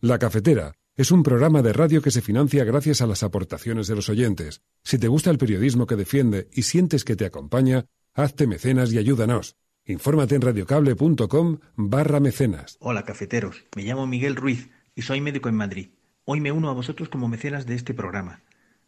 La Cafetera es un programa de radio que se financia gracias a las aportaciones de los oyentes. Si te gusta el periodismo que defiende y sientes que te acompaña, hazte mecenas y ayúdanos. Infórmate en radiocable.com barra mecenas. Hola cafeteros, me llamo Miguel Ruiz y soy médico en Madrid. Hoy me uno a vosotros como mecenas de este programa.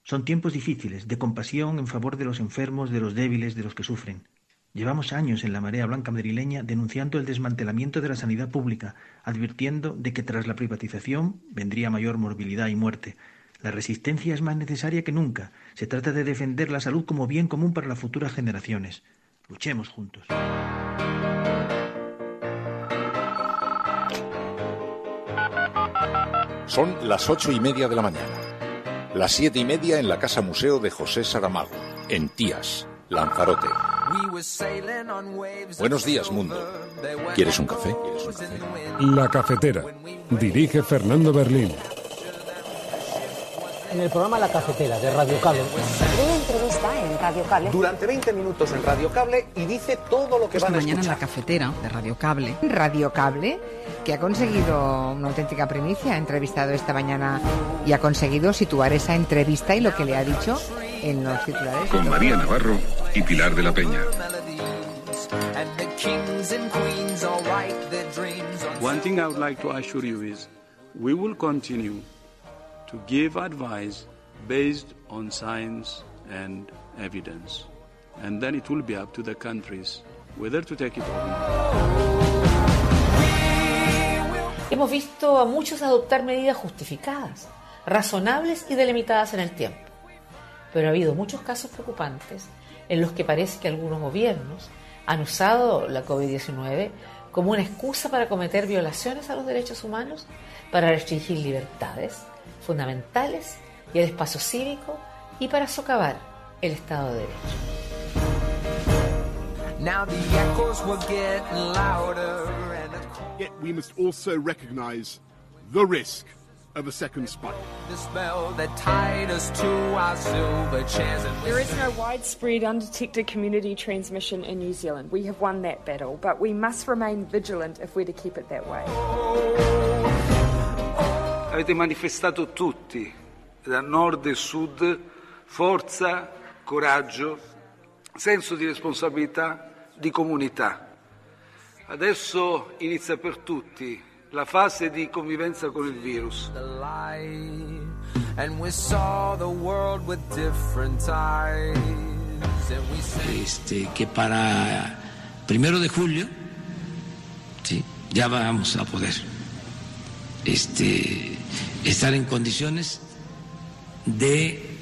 Son tiempos difíciles, de compasión en favor de los enfermos, de los débiles, de los que sufren. Llevamos años en la marea blanca madrileña denunciando el desmantelamiento de la sanidad pública, advirtiendo de que tras la privatización vendría mayor morbilidad y muerte. La resistencia es más necesaria que nunca. Se trata de defender la salud como bien común para las futuras generaciones. Luchemos juntos. Son las ocho y media de la mañana. Las siete y media en la Casa Museo de José Saramago, en Tías, Lanzarote. Buenos días, mundo. ¿Quieres un café? La cafetera. Dirige Fernando Berlín. En el programa La Cafetera de Radio Cable. Una entrevista en Radio Cable. Durante 20 minutos en Radio Cable y dice todo lo que va a mañana en La Cafetera de Radio Cable. Radio Cable que ha conseguido una auténtica primicia, ha entrevistado esta mañana y ha conseguido situar esa entrevista y lo que le ha dicho en los titulares. Con María Navarro y Pilar de la Peña. One thing I would like to assure you is we will continue to give advice based on science and evidence. And then it will be up to the countries whether to take it or not. Hemos visto a muchos adoptar medidas justificadas, razonables y delimitadas en el tiempo pero ha habido muchos casos preocupantes en los que parece que algunos gobiernos han usado la COVID-19 como una excusa para cometer violaciones a los derechos humanos, para restringir libertades fundamentales y el espacio cívico y para socavar el Estado de Derecho. of a second spike. The spell that tied us to our silver chairs. There is no widespread undetected community transmission in New Zealand. We have won that battle, but we must remain vigilant if we're to keep it that way. Avete manifestato tutti, da nord e sud, forza, coraggio, senso di responsabilità, di comunità. Adesso inizia per tutti la fase de convivencia con el virus. Este, que para primero de julio sí, ya vamos a poder este, estar en condiciones de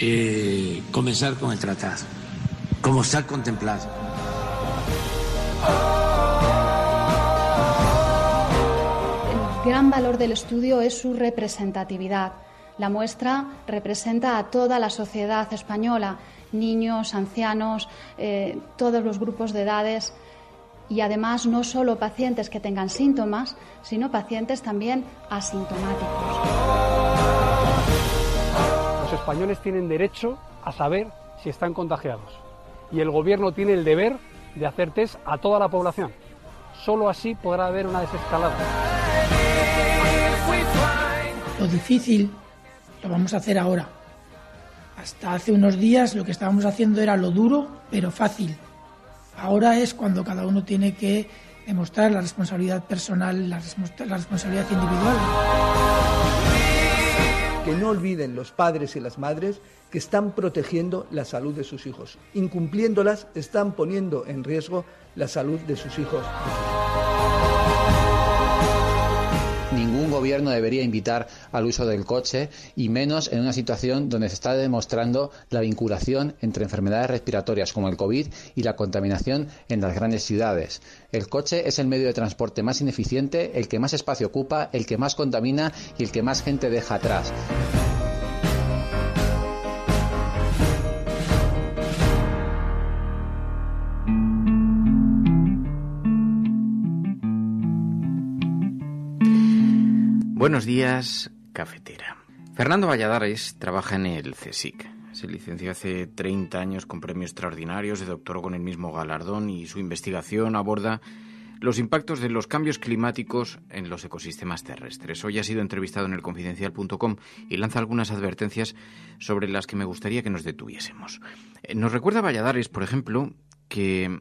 eh, comenzar con el tratado, como está contemplado. Oh, gran valor del estudio es su representatividad. La muestra representa a toda la sociedad española, niños, ancianos, eh, todos los grupos de edades y además no solo pacientes que tengan síntomas, sino pacientes también asintomáticos. Los españoles tienen derecho a saber si están contagiados y el gobierno tiene el deber de hacer test a toda la población. Solo así podrá haber una desescalada difícil lo vamos a hacer ahora. Hasta hace unos días lo que estábamos haciendo era lo duro, pero fácil. Ahora es cuando cada uno tiene que demostrar la responsabilidad personal, la, responsabilidad individual. Que no olviden los padres y las madres que están protegiendo la salud de sus hijos. Incumpliéndolas, están poniendo en riesgo la salud De sus hijos. El gobierno debería invitar al uso del coche y menos en una situación donde se está demostrando la vinculación entre enfermedades respiratorias como el COVID y la contaminación en las grandes ciudades. El coche es el medio de transporte más ineficiente, el que más espacio ocupa, el que más contamina y el que más gente deja atrás. Buenos días, cafetera. Fernando Valladares trabaja en el CSIC. Se licenció hace 30 años con premios extraordinarios, de doctoró con el mismo galardón y su investigación aborda los impactos de los cambios climáticos en los ecosistemas terrestres. Hoy ha sido entrevistado en el confidencial.com y lanza algunas advertencias sobre las que me gustaría que nos detuviésemos. Eh, nos recuerda Valladares, por ejemplo, que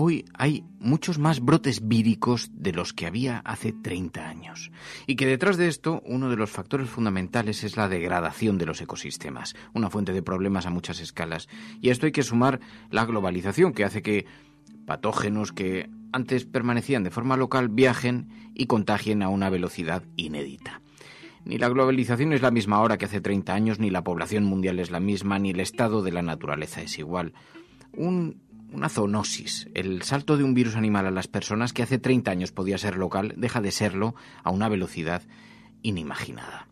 Hoy hay muchos más brotes víricos de los que había hace 30 años. Y que detrás de esto, uno de los factores fundamentales es la degradación de los ecosistemas, una fuente de problemas a muchas escalas. Y esto hay que sumar la globalización, que hace que patógenos que antes permanecían de forma local viajen y contagien a una velocidad inédita. Ni la globalización es la misma ahora que hace 30 años, ni la población mundial es la misma, ni el estado de la naturaleza es igual. Un una zoonosis. El salto de un virus animal a las personas que hace 30 años podía ser local deja de serlo a una velocidad inimaginada.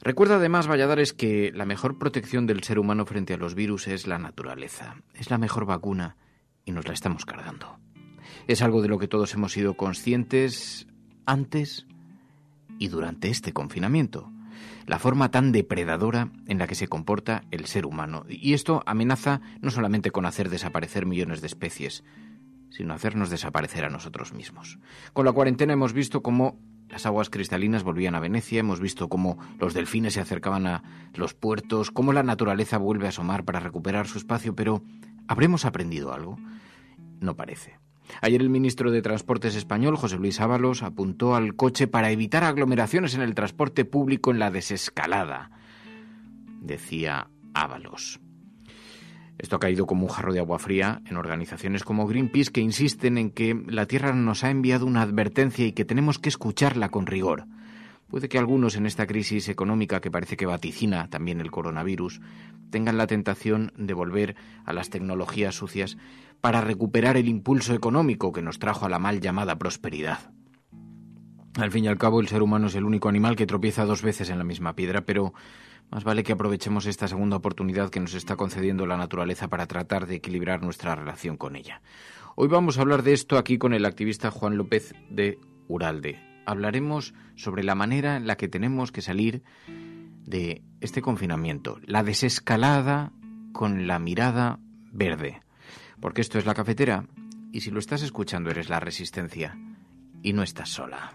Recuerda además, Valladares, que la mejor protección del ser humano frente a los virus es la naturaleza. Es la mejor vacuna y nos la estamos cargando. Es algo de lo que todos hemos sido conscientes antes y durante este confinamiento la forma tan depredadora en la que se comporta el ser humano. Y esto amenaza no solamente con hacer desaparecer millones de especies, sino hacernos desaparecer a nosotros mismos. Con la cuarentena hemos visto cómo las aguas cristalinas volvían a Venecia, hemos visto cómo los delfines se acercaban a los puertos, cómo la naturaleza vuelve a asomar para recuperar su espacio, pero ¿habremos aprendido algo? No parece. Ayer el ministro de Transportes español, José Luis Ábalos, apuntó al coche para evitar aglomeraciones en el transporte público en la desescalada, decía Ábalos. Esto ha caído como un jarro de agua fría en organizaciones como Greenpeace que insisten en que la Tierra nos ha enviado una advertencia y que tenemos que escucharla con rigor. Puede que algunos en esta crisis económica que parece que vaticina también el coronavirus tengan la tentación de volver a las tecnologías sucias para recuperar el impulso económico que nos trajo a la mal llamada prosperidad. Al fin y al cabo, el ser humano es el único animal que tropieza dos veces en la misma piedra, pero más vale que aprovechemos esta segunda oportunidad que nos está concediendo la naturaleza para tratar de equilibrar nuestra relación con ella. Hoy vamos a hablar de esto aquí con el activista Juan López de Uralde hablaremos sobre la manera en la que tenemos que salir de este confinamiento, la desescalada con la mirada verde. Porque esto es la cafetera y si lo estás escuchando eres la resistencia y no estás sola.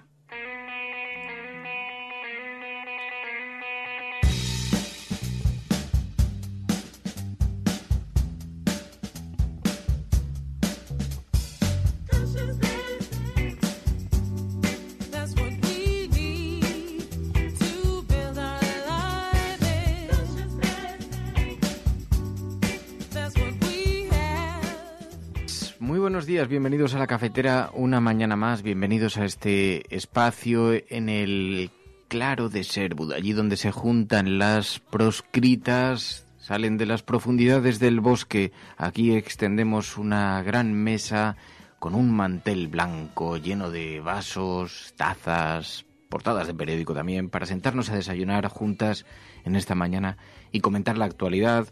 días, bienvenidos a la cafetera una mañana más, bienvenidos a este espacio en el claro de Serbud. allí donde se juntan las proscritas, salen de las profundidades del bosque, aquí extendemos una gran mesa con un mantel blanco lleno de vasos, tazas, portadas de periódico también, para sentarnos a desayunar juntas en esta mañana y comentar la actualidad,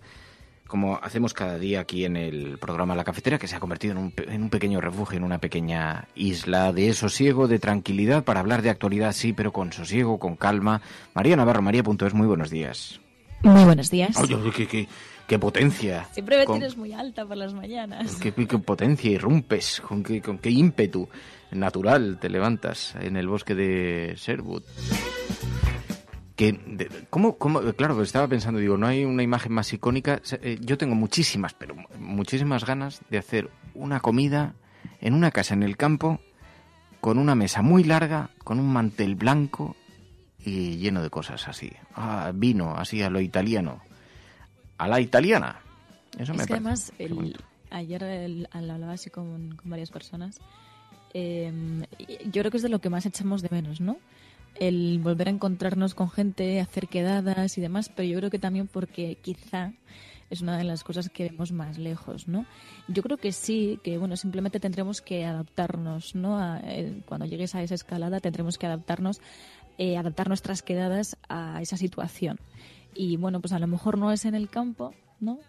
como hacemos cada día aquí en el programa La Cafetera, que se ha convertido en un, pequeño refugio, en una pequeña isla de sosiego, de tranquilidad, para hablar de actualidad, sí, pero con sosiego, con calma. María Navarro, María.es, muy buenos días. Muy buenos días. qué, potencia. Siempre me tienes muy alta por las mañanas. Qué, potencia, irrumpes, con qué, con qué ímpetu natural te levantas en el bosque de Sherwood que ¿cómo, cómo? claro pues estaba pensando digo no hay una imagen más icónica eh, yo tengo muchísimas pero muchísimas ganas de hacer una comida en una casa en el campo con una mesa muy larga con un mantel blanco y lleno de cosas así ah, vino así a lo italiano a la italiana eso es que además ayer así con, varias personas em, yo creo que es de lo que más echamos de menos no el volver a encontrarnos con gente, hacer quedadas y demás, pero yo creo que también porque quizá es una de las cosas que vemos más lejos, ¿no? Yo creo que sí, que bueno, simplemente tendremos que adaptarnos, ¿no? Eh, cuando llegues a esa escalada tendremos que adaptarnos, eh, adaptar nuestras quedadas a esa situación. Y bueno, pues a lo mejor no es en el campo, ¿no?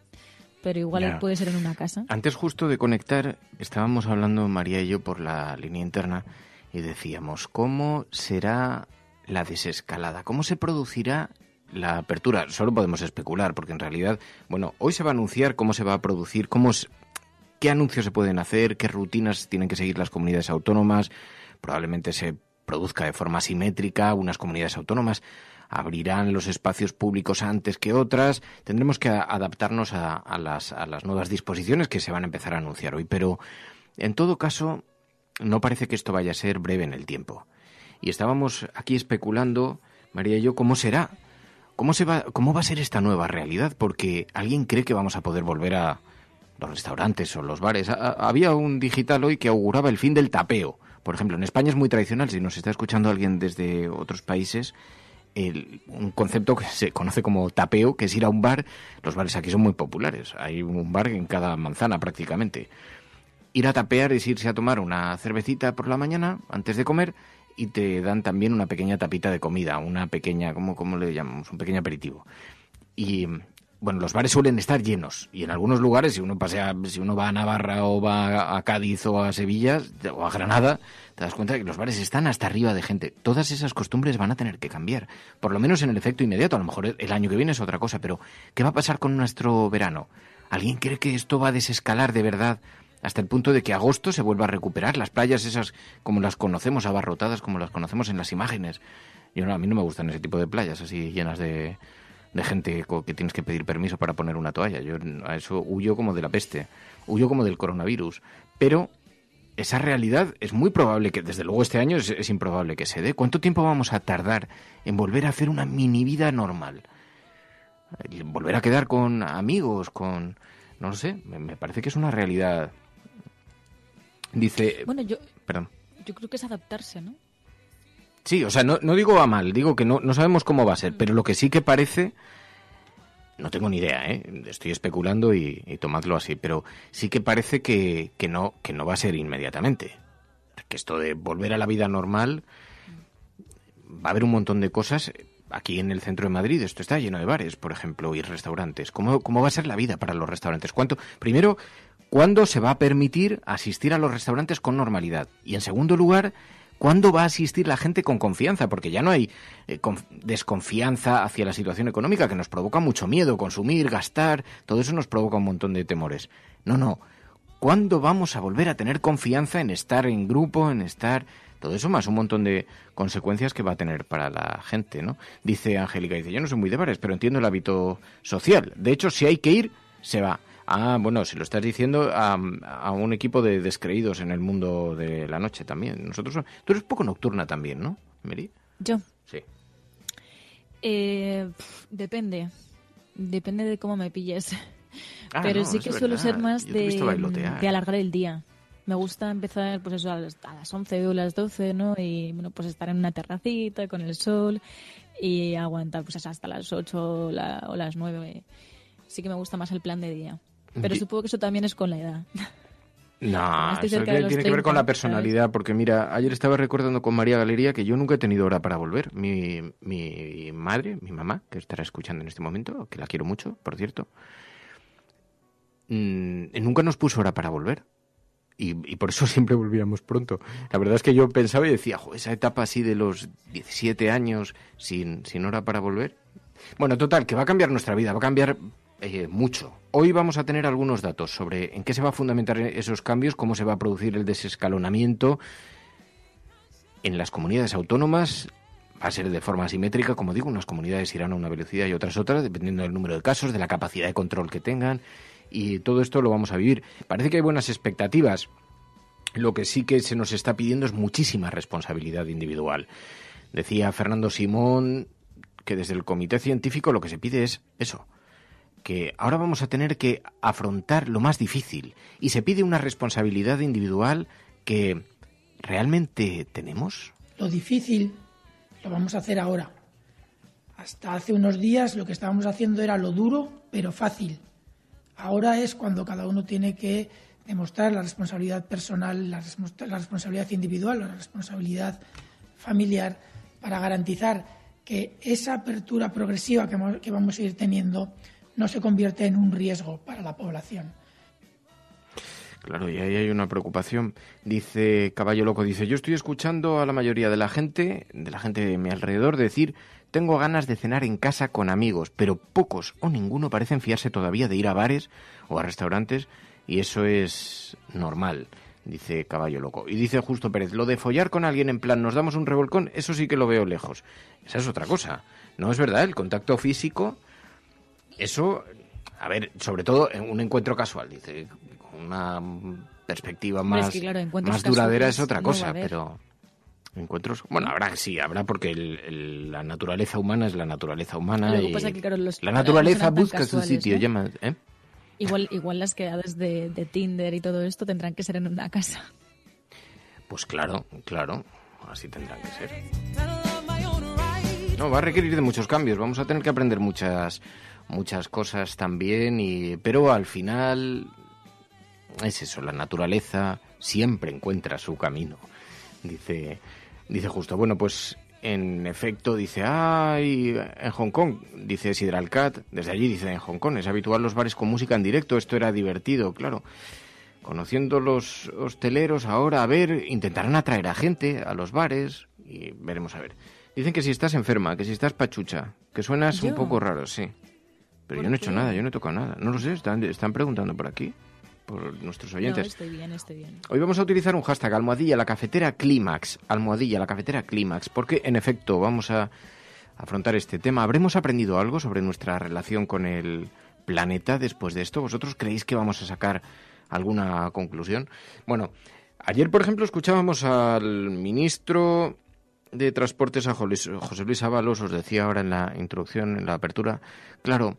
Pero igual puede ser en una casa. Antes justo de conectar, estábamos hablando María y yo por la línea interna y decíamos, ¿cómo será la desescalada? ¿Cómo se producirá la apertura? Solo podemos especular, porque en realidad, bueno, hoy se va a anunciar cómo se va a producir, cómo es, qué anuncios se pueden hacer, qué rutinas tienen que seguir las comunidades autónomas, probablemente se produzca de forma simétrica, unas comunidades autónomas abrirán los espacios públicos antes que otras, tendremos que adaptarnos las, a las nuevas disposiciones que se van a empezar a anunciar hoy, pero en todo caso, no parece que esto vaya a ser breve en el tiempo. Y estábamos aquí especulando, María y yo, cómo será, cómo, se va, cómo va a ser esta nueva realidad, porque alguien cree que vamos a poder volver a los restaurantes o los bares. había un digital hoy que auguraba el fin del tapeo. Por ejemplo, en España es muy tradicional, si nos está escuchando alguien desde otros países, un concepto que se conoce como tapeo, que es ir a un bar. Los bares aquí son muy populares, hay un bar en cada manzana prácticamente ir a tapear es irse a tomar una cervecita por la mañana antes de comer y te dan también una pequeña tapita de comida, una pequeña, ¿cómo, le llamamos? Un pequeño aperitivo. Y bueno, los bares suelen estar llenos y en algunos lugares, si uno pasea, si uno va a Navarra o va a Cádiz o a Sevilla o a Granada, te das cuenta de que los bares están hasta arriba de gente. Todas esas costumbres van a tener que cambiar, por lo menos en el efecto inmediato. A lo mejor el año que viene es otra cosa, pero ¿qué va a pasar con nuestro verano? ¿Alguien cree que esto va a desescalar de verdad hasta el punto de que agosto se vuelva a recuperar las playas esas como las conocemos, abarrotadas como las conocemos en las imágenes. Yo no, a mí no me gustan ese tipo de playas así llenas de, gente que tienes que pedir permiso para poner una toalla. Yo a eso huyo como de la peste, huyo como del coronavirus. Pero esa realidad es muy probable que, desde luego este año es, improbable que se dé. ¿Cuánto tiempo vamos a tardar en volver a hacer una mini vida normal? Eh, volver a quedar con amigos, con... No sé, me parece que es una realidad Dice. Bueno, yo. Yo creo que es adaptarse, ¿no? Sí, o sea, no, no digo a mal, digo que no, no sabemos cómo va a ser, mm. pero lo que sí que parece. No tengo ni idea, ¿eh? estoy especulando y, tomadlo así, pero sí que parece que, que, no, que no va a ser inmediatamente. Que esto de volver a la vida normal va a haber un montón de cosas. Aquí en el centro de Madrid esto está lleno de bares, por ejemplo, y restaurantes. ¿Cómo, cómo va a ser la vida para los restaurantes? ¿Cuánto? Primero, ¿Cuándo se va a permitir asistir a los restaurantes con normalidad? Y en segundo lugar, ¿cuándo va a asistir la gente con confianza? Porque ya no hay eh, desconfianza hacia la situación económica, que nos provoca mucho miedo, consumir, gastar, todo eso nos provoca un montón de temores. No, no. ¿Cuándo vamos a volver a tener confianza en estar en grupo, en estar... Todo eso más un montón de consecuencias que va a tener para la gente, ¿no? Dice Angélica, dice, yo no soy muy de bares, pero entiendo el hábito social. De hecho, si hay que ir, se va. Ah, bueno, si lo estás diciendo a, un equipo de descreídos en el mundo de la noche también. Nosotros, tú eres poco nocturna también, ¿no, Meri? Yo. Sí. Eh, depende, depende de cómo me pilles. Ah, Pero sí que suelo ser más de, alargar el día me gusta empezar pues eso a las, 11 o las 12, ¿no? Y bueno, pues estar en una terracita con el sol y aguantar pues hasta las 8 o, o las 9. Sí que me gusta más el plan de día. Pero supongo que eso también es con la edad. No, eso tiene, que ver con la personalidad, porque mira, ayer estaba recordando con María Galería que yo nunca he tenido hora para volver. Mi, mi madre, mi mamá, que estará escuchando en este momento, que la quiero mucho, por cierto, mm, eh, nunca nos puso hora para volver. Y, por eso siempre volvíamos pronto. La verdad es que yo pensaba y decía, esa etapa así de los 17 años sin, sin hora para volver. Bueno, total, que va a cambiar nuestra vida, va a cambiar eh, mucho. Hoy vamos a tener algunos datos sobre en qué se va a fundamentar esos cambios, cómo se va a producir el desescalonamiento en las comunidades autónomas. Va a ser de forma asimétrica, como digo, unas comunidades irán a una velocidad y otras otras, dependiendo del número de casos, de la capacidad de control que tengan. Y todo esto lo vamos a vivir. Parece que hay buenas expectativas. Lo que sí que se nos está pidiendo es muchísima responsabilidad individual. Decía Fernando Simón que desde el comité científico lo que se pide es eso, que ahora vamos a tener que afrontar lo más difícil y se pide una responsabilidad individual que realmente tenemos? Lo difícil lo vamos a hacer ahora. Hasta hace unos días lo que estábamos haciendo era lo duro pero fácil. Ahora es cuando cada uno tiene que demostrar la responsabilidad personal, la, responsabilidad individual, la responsabilidad familiar para garantizar que esa apertura progresiva que, que vamos a ir teniendo no se convierte en un riesgo para la población. Claro, y ahí hay una preocupación. Dice Caballo Loco, dice, yo estoy escuchando a la mayoría de la gente, de la gente de mi alrededor, decir, tengo ganas de cenar en casa con amigos, pero pocos o ninguno parecen fiarse todavía de ir a bares o a restaurantes, y eso es normal, dice Caballo Loco. Y dice Justo Pérez, lo de follar con alguien en plan, nos damos un revolcón, eso sí que lo veo lejos. Esa es otra cosa. No es verdad, el contacto físico eso, a ver, sobre todo en un encuentro casual, dice, con una perspectiva más, más duradera es otra cosa, pero encuentros. Bueno, habrá, sí, habrá porque la naturaleza humana es la naturaleza humana. la naturaleza busca su sitio. ¿eh? igual, igual las quedadas de, de, Tinder y todo esto tendrán que ser en una casa. Pues claro, claro, así tendrán que ser. No, va a requerir de muchos cambios. Vamos a tener que aprender muchas, muchas cosas también. Y, pero al final es eso, la naturaleza siempre encuentra su camino. Dice, dice justo, bueno, pues en efecto dice, ay, en Hong Kong, dice Sidralcat, desde allí dice, en Hong Kong es habitual los bares con música en directo, esto era divertido, claro. Conociendo los hosteleros ahora, a ver, intentarán atraer a gente a los bares y veremos a ver. Dicen que si estás enferma, que si estás pachucha, que suenas un poco raro, sí. Pero yo no he hecho nada, yo no he tocado nada. No lo sé, están, preguntando por aquí, por nuestros oyentes. estoy bien, estoy bien. Hoy vamos a utilizar un hashtag, almohadilla la cafetera clímax. Almohadilla la cafetera clímax, porque en efecto vamos a afrontar este tema. ¿Habremos aprendido algo sobre nuestra relación con el planeta después de esto? ¿Vosotros creéis que vamos a sacar alguna conclusión? Bueno, ayer, por ejemplo, escuchábamos al ministro de Transportes a José Luis Ábalos, os decía ahora en la introducción, en la apertura, claro,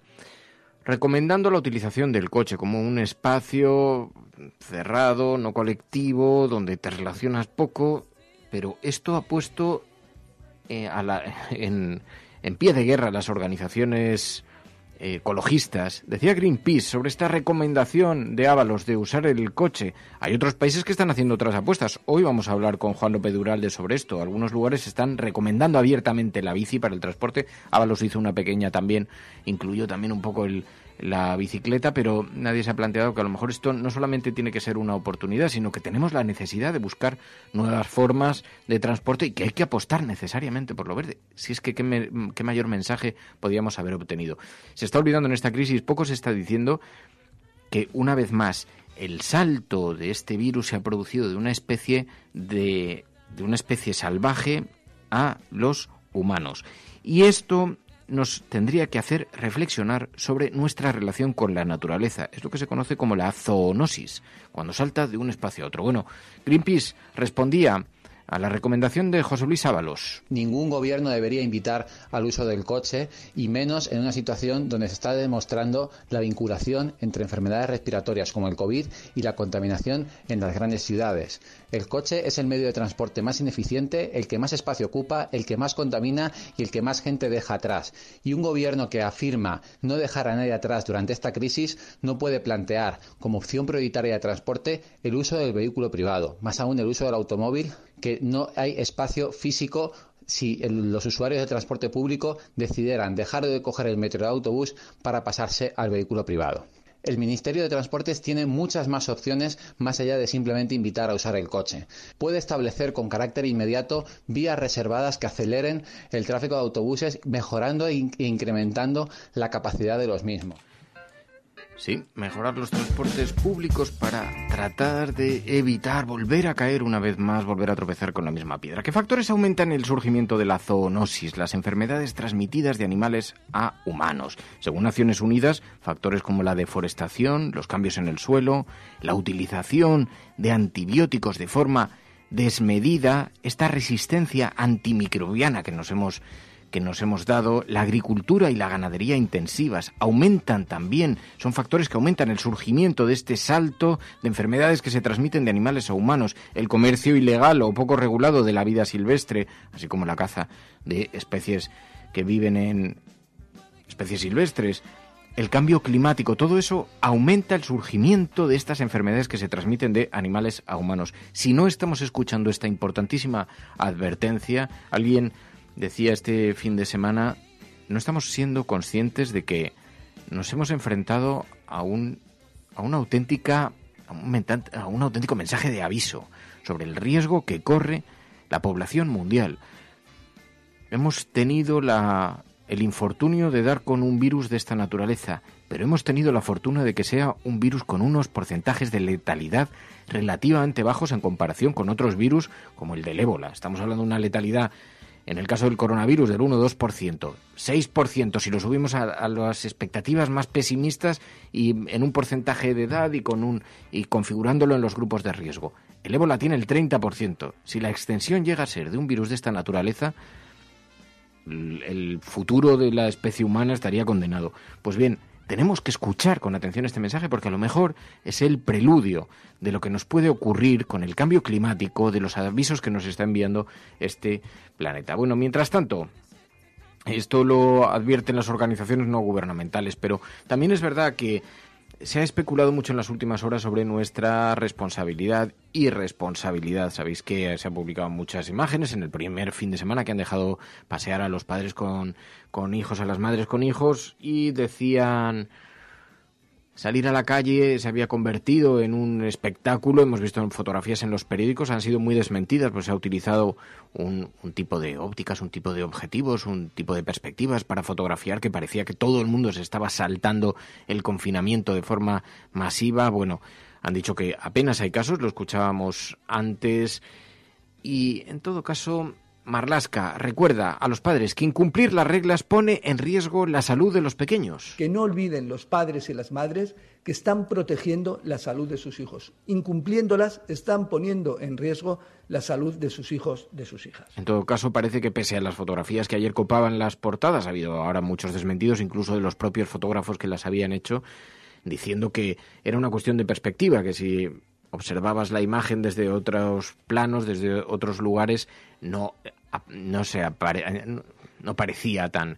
recomendando la utilización del coche como un espacio cerrado, no colectivo, donde te relacionas poco, pero esto ha puesto eh, en, en, pie de guerra las organizaciones ecologistas, decía Greenpeace sobre esta recomendación de Ábalos de usar el coche. Hay otros países que están haciendo otras apuestas. Hoy vamos a hablar con Juan López Duralde sobre esto. Algunos lugares están recomendando abiertamente la bici para el transporte. Ábalos hizo una pequeña también, incluyó también un poco el, la bicicleta, pero nadie se ha planteado que a lo mejor esto no solamente tiene que ser una oportunidad, sino que tenemos la necesidad de buscar nuevas formas de transporte y que hay que apostar necesariamente por lo verde. Si es que qué, mayor mensaje podríamos haber obtenido. Se está olvidando en esta crisis, poco se está diciendo que una vez más el salto de este virus se ha producido de una especie de, de una especie salvaje a los humanos. Y esto nos tendría que hacer reflexionar sobre nuestra relación con la naturaleza. Es lo que se conoce como la zoonosis, cuando salta de un espacio a otro. Bueno, Greenpeace respondía a la recomendación de José Luis Ábalos. Ningún gobierno debería invitar al uso del coche y menos en una situación donde se está demostrando la vinculación entre enfermedades respiratorias como el COVID y la contaminación en las grandes ciudades. El coche es el medio de transporte más ineficiente, el que más espacio ocupa, el que más contamina y el que más gente deja atrás. Y un gobierno que afirma no dejar a nadie atrás durante esta crisis no puede plantear como opción prioritaria de transporte el uso del vehículo privado, más aún el uso del automóvil que no hay espacio físico si los usuarios de transporte público decidieran dejar de coger el metro o el autobús para pasarse al vehículo privado. El Ministerio de Transportes tiene muchas más opciones más allá de simplemente invitar a usar el coche. Puede establecer con carácter inmediato vías reservadas que aceleren el tráfico de autobuses, mejorando e incrementando la capacidad de los mismos. Sí, mejorar los transportes públicos para tratar de evitar volver a caer una vez más, volver a tropezar con la misma piedra. ¿Qué factores aumentan el surgimiento de la zoonosis, las enfermedades transmitidas de animales a humanos? Según Naciones Unidas, factores como la deforestación, los cambios en el suelo, la utilización de antibióticos de forma desmedida, esta resistencia antimicrobiana que nos hemos que nos hemos dado, la agricultura y la ganadería intensivas aumentan también, son factores que aumentan el surgimiento de este salto de enfermedades que se transmiten de animales a humanos, el comercio ilegal o poco regulado de la vida silvestre, así como la caza de especies que viven en especies silvestres, el cambio climático, todo eso aumenta el surgimiento de estas enfermedades que se transmiten de animales a humanos. Si no estamos escuchando esta importantísima advertencia, alguien decía este fin de semana, no estamos siendo conscientes de que nos hemos enfrentado a un, a una auténtica a un, auténtico mensaje de aviso sobre el riesgo que corre la población mundial. Hemos tenido la, el infortunio de dar con un virus de esta naturaleza, pero hemos tenido la fortuna de que sea un virus con unos porcentajes de letalidad relativamente bajos en comparación con otros virus como el del ébola. Estamos hablando de una letalidad en el caso del coronavirus del 1-2%, 6% si lo subimos a, las expectativas más pesimistas y en un porcentaje de edad y, con un, y configurándolo en los grupos de riesgo. El ébola tiene el 30%. Si la extensión llega a ser de un virus de esta naturaleza, el futuro de la especie humana estaría condenado. Pues bien, tenemos que escuchar con atención este mensaje porque a lo mejor es el preludio de lo que nos puede ocurrir con el cambio climático, de los avisos que nos está enviando este planeta. Bueno, mientras tanto, esto lo advierten las organizaciones no gubernamentales, pero también es verdad que se ha especulado mucho en las últimas horas sobre nuestra responsabilidad y responsabilidad. Sabéis que se han publicado muchas imágenes en el primer fin de semana que han dejado pasear a los padres con, con hijos, a las madres con hijos, y decían Salir a la calle se había convertido en un espectáculo, hemos visto fotografías en los periódicos, han sido muy desmentidas, pues se ha utilizado un, tipo de ópticas, un tipo de objetivos, un tipo de perspectivas para fotografiar que parecía que todo el mundo se estaba saltando el confinamiento de forma masiva. Bueno, han dicho que apenas hay casos, lo escuchábamos antes, y en todo caso Marlasca recuerda a los padres que incumplir las reglas pone en riesgo la salud de los pequeños. Que no olviden los padres y las madres que están protegiendo la salud de sus hijos. Incumpliéndolas están poniendo en riesgo la salud de sus hijos, de sus hijas. En todo caso, parece que pese a las fotografías que ayer copaban las portadas, ha habido ahora muchos desmentidos, incluso de los propios fotógrafos que las habían hecho, diciendo que era una cuestión de perspectiva, que si observabas la imagen desde otros planos, desde otros lugares, no no no parecía tan,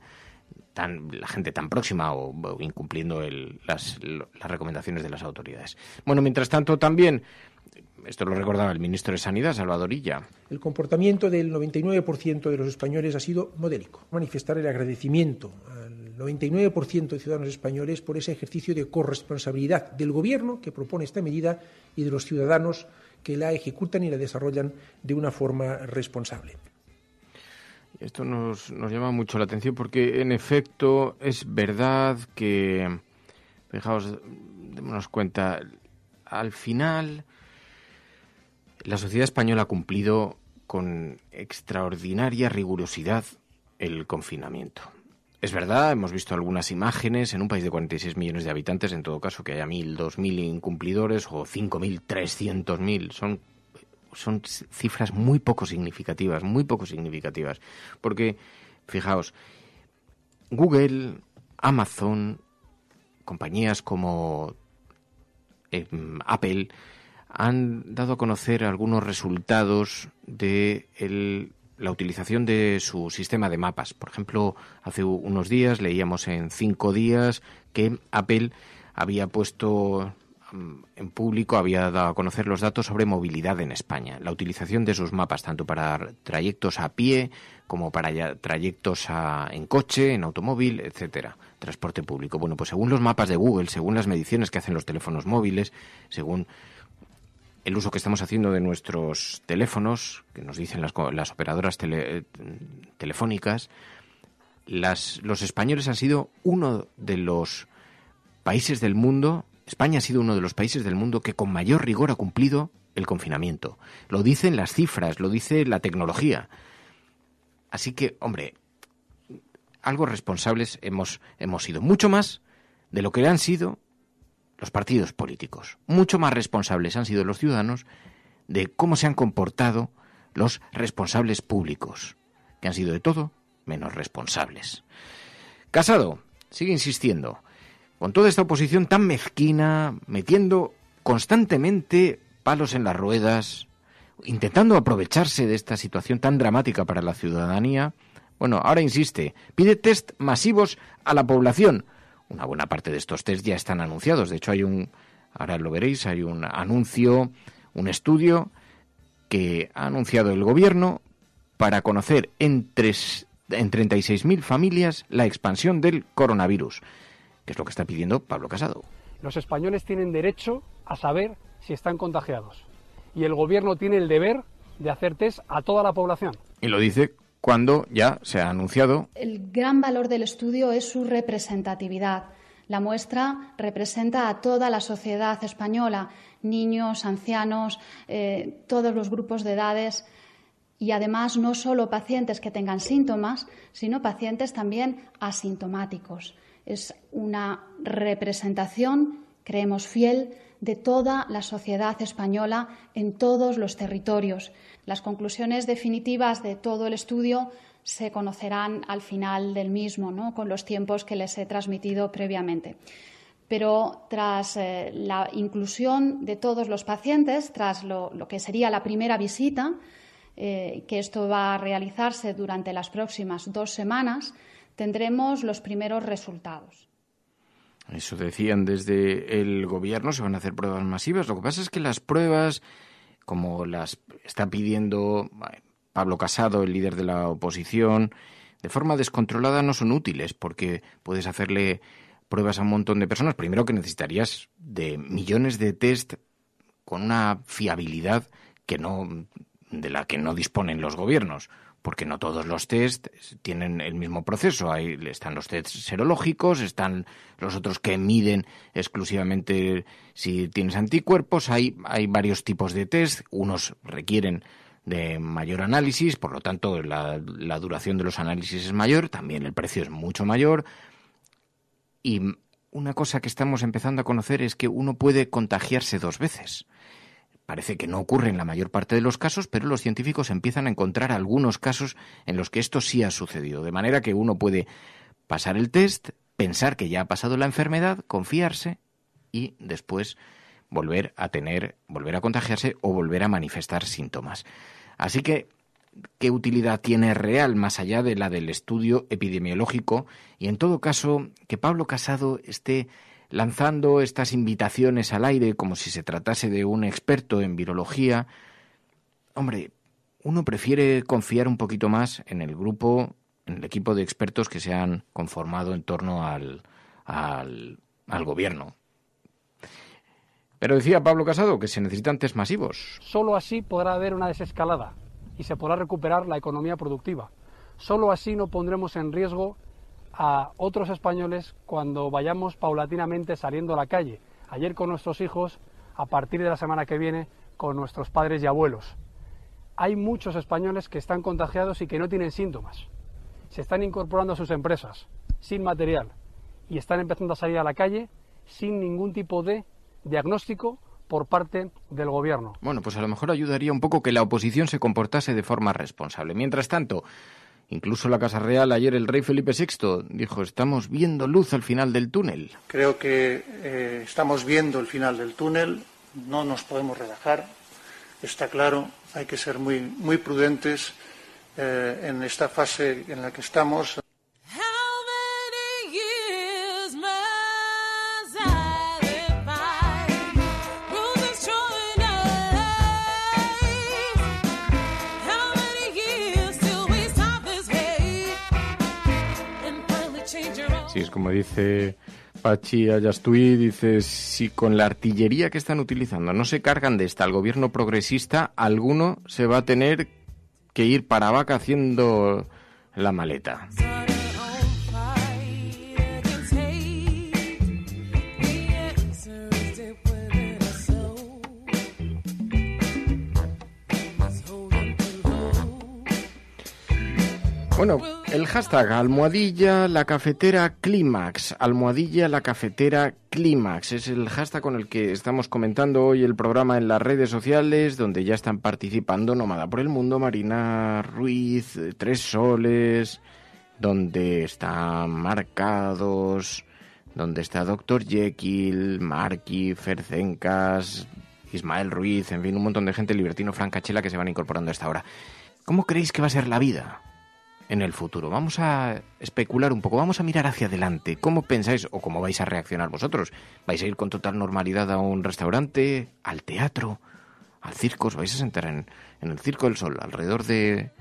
la gente tan próxima o, incumpliendo las, las recomendaciones de las autoridades. Bueno, mientras tanto también esto lo recordaba el ministro de Sanidad, Salvadorilla. El comportamiento del 99% de los españoles ha sido modélico. Manifestar el agradecimiento al 99% de ciudadanos españoles por ese ejercicio de corresponsabilidad del Gobierno que propone esta medida y de los ciudadanos que la ejecutan y la desarrollan de una forma responsable. Esto nos, nos llama mucho la atención porque, en efecto, es verdad que, fijaos, démonos cuenta, al final la sociedad española ha cumplido con extraordinaria rigurosidad el confinamiento. Es verdad, hemos visto algunas imágenes en un país de 46 millones de habitantes, en todo caso que haya 1.000, 2.000 incumplidores o 5.300.000, mil, son son cifras muy poco significativas, muy poco significativas. Porque, fijaos, Google, Amazon, compañías como eh, Apple han dado a conocer algunos resultados de la utilización de su sistema de mapas. Por ejemplo, hace unos días leíamos en cinco días que Apple había puesto Mm, en público había dado a conocer los datos sobre movilidad en España, la utilización de sus mapas tanto para trayectos a pie como para trayectos en coche, en automóvil, etcétera, transporte público. Bueno, pues según los mapas de Google, según las mediciones que hacen los teléfonos móviles, según el uso que estamos haciendo de nuestros teléfonos, que nos dicen las, operadoras eh, telefónicas, las, los españoles han sido uno de los países del mundo España ha sido uno de los países del mundo que con mayor rigor ha cumplido el confinamiento. Lo dicen las cifras, lo dice la tecnología. Así que, hombre, algo responsables hemos, hemos sido. Mucho más de lo que han sido los partidos políticos. Mucho más responsables han sido los ciudadanos de cómo se han comportado los responsables públicos, que han sido de todo menos responsables. Casado sigue insistiendo con toda esta oposición tan mezquina, metiendo constantemente palos en las ruedas, intentando aprovecharse de esta situación tan dramática para la ciudadanía, bueno, ahora insiste, pide test masivos a la población. Una buena parte de estos test ya están anunciados. De hecho, hay un, ahora lo veréis, hay un anuncio, un estudio que ha anunciado el gobierno para conocer en, en 36.000 familias la expansión del coronavirus que es lo que está pidiendo Pablo Casado. Los españoles tienen derecho a saber si están contagiados y el gobierno tiene el deber de hacer test a toda la población. Y lo dice cuando ya se ha anunciado. El gran valor del estudio es su representatividad. La muestra representa a toda la sociedad española, niños, ancianos, eh, todos los grupos de edades y además no solo pacientes que tengan síntomas, sino pacientes también asintomáticos. Es una representación, creemos fiel, de toda la sociedad española en todos los territorios. Las conclusiones definitivas de todo el estudio se conocerán al final del mismo, ¿no? con los tiempos que les he transmitido previamente. Pero tras eh, la inclusión de todos los pacientes, tras lo, que sería la primera visita, eh, que esto va a realizarse durante las próximas dos semanas, tendremos los primeros resultados. Eso decían desde el gobierno, se van a hacer pruebas masivas. Lo que pasa es que las pruebas, como las está pidiendo Pablo Casado, el líder de la oposición, de forma descontrolada no son útiles porque puedes hacerle pruebas a un montón de personas. Primero que necesitarías de millones de test con una fiabilidad que no de la que no disponen los gobiernos porque no todos los test tienen el mismo proceso. Ahí están los test serológicos, están los otros que miden exclusivamente si tienes anticuerpos. Hay, hay varios tipos de test, unos requieren de mayor análisis, por lo tanto la duración de los análisis es mayor, también el precio es mucho mayor. Y una cosa que estamos empezando a conocer es que uno puede contagiarse dos veces. Parece que no ocurre en la mayor parte de los casos, pero los científicos empiezan a encontrar algunos casos en los que esto sí ha sucedido. De manera que uno puede pasar el test, pensar que ya ha pasado la enfermedad, confiarse y después volver a tener, volver a contagiarse o volver a manifestar síntomas. Así que, ¿qué utilidad tiene real más allá de la del estudio epidemiológico? Y en todo caso, que Pablo Casado esté lanzando estas invitaciones al aire como si se tratase de un experto en virología. Hombre, uno prefiere confiar un poquito más en el grupo, en el equipo de expertos que se han conformado en torno al, al, al gobierno. Pero decía Pablo Casado que se necesitan test masivos. Solo así podrá haber una desescalada y se podrá recuperar la economía productiva. Solo así no pondremos en riesgo a otros españoles cuando vayamos paulatinamente saliendo a la calle. Ayer con nuestros hijos, a partir de la semana que viene con nuestros padres y abuelos. Hay muchos españoles que están contagiados y que no tienen síntomas. Se están incorporando a sus empresas sin material y están empezando a salir a la calle sin ningún tipo de diagnóstico por parte del gobierno. Bueno, pues a lo mejor ayudaría un poco que la oposición se comportase de forma responsable. Mientras tanto, Incluso la Casa Real, ayer el rey Felipe VI dijo, estamos viendo luz al final del túnel. Creo que eh, estamos viendo el final del túnel, no nos podemos relajar, está claro, hay que ser muy, muy prudentes eh, en esta fase en la que estamos. Sí, es como dice Pachi Ayastui, dice, si con la artillería que están utilizando no se cargan de esta al gobierno progresista, alguno se va a tener que ir para vaca haciendo la maleta. Bueno, el hashtag almohadilla la cafetera clímax, almohadilla la cafetera clímax, es el hashtag con el que estamos comentando hoy el programa en las redes sociales, donde ya están participando Nomada por el Mundo, Marina Ruiz, eh, Tres Soles, donde están marcados, donde está Doctor Jekyll, Marky, Fercencas, Ismael Ruiz, en fin, un montón de gente libertino, Francachela, que se van incorporando a esta hora. ¿Cómo creéis que va a ser la vida? en el futuro. Vamos a especular un poco, vamos a mirar hacia adelante. ¿Cómo pensáis o cómo vais a reaccionar vosotros? ¿Vais a ir con total normalidad a un restaurante, al teatro, al circo? ¿Os vais a sentar en, en el Circo del Sol, alrededor de,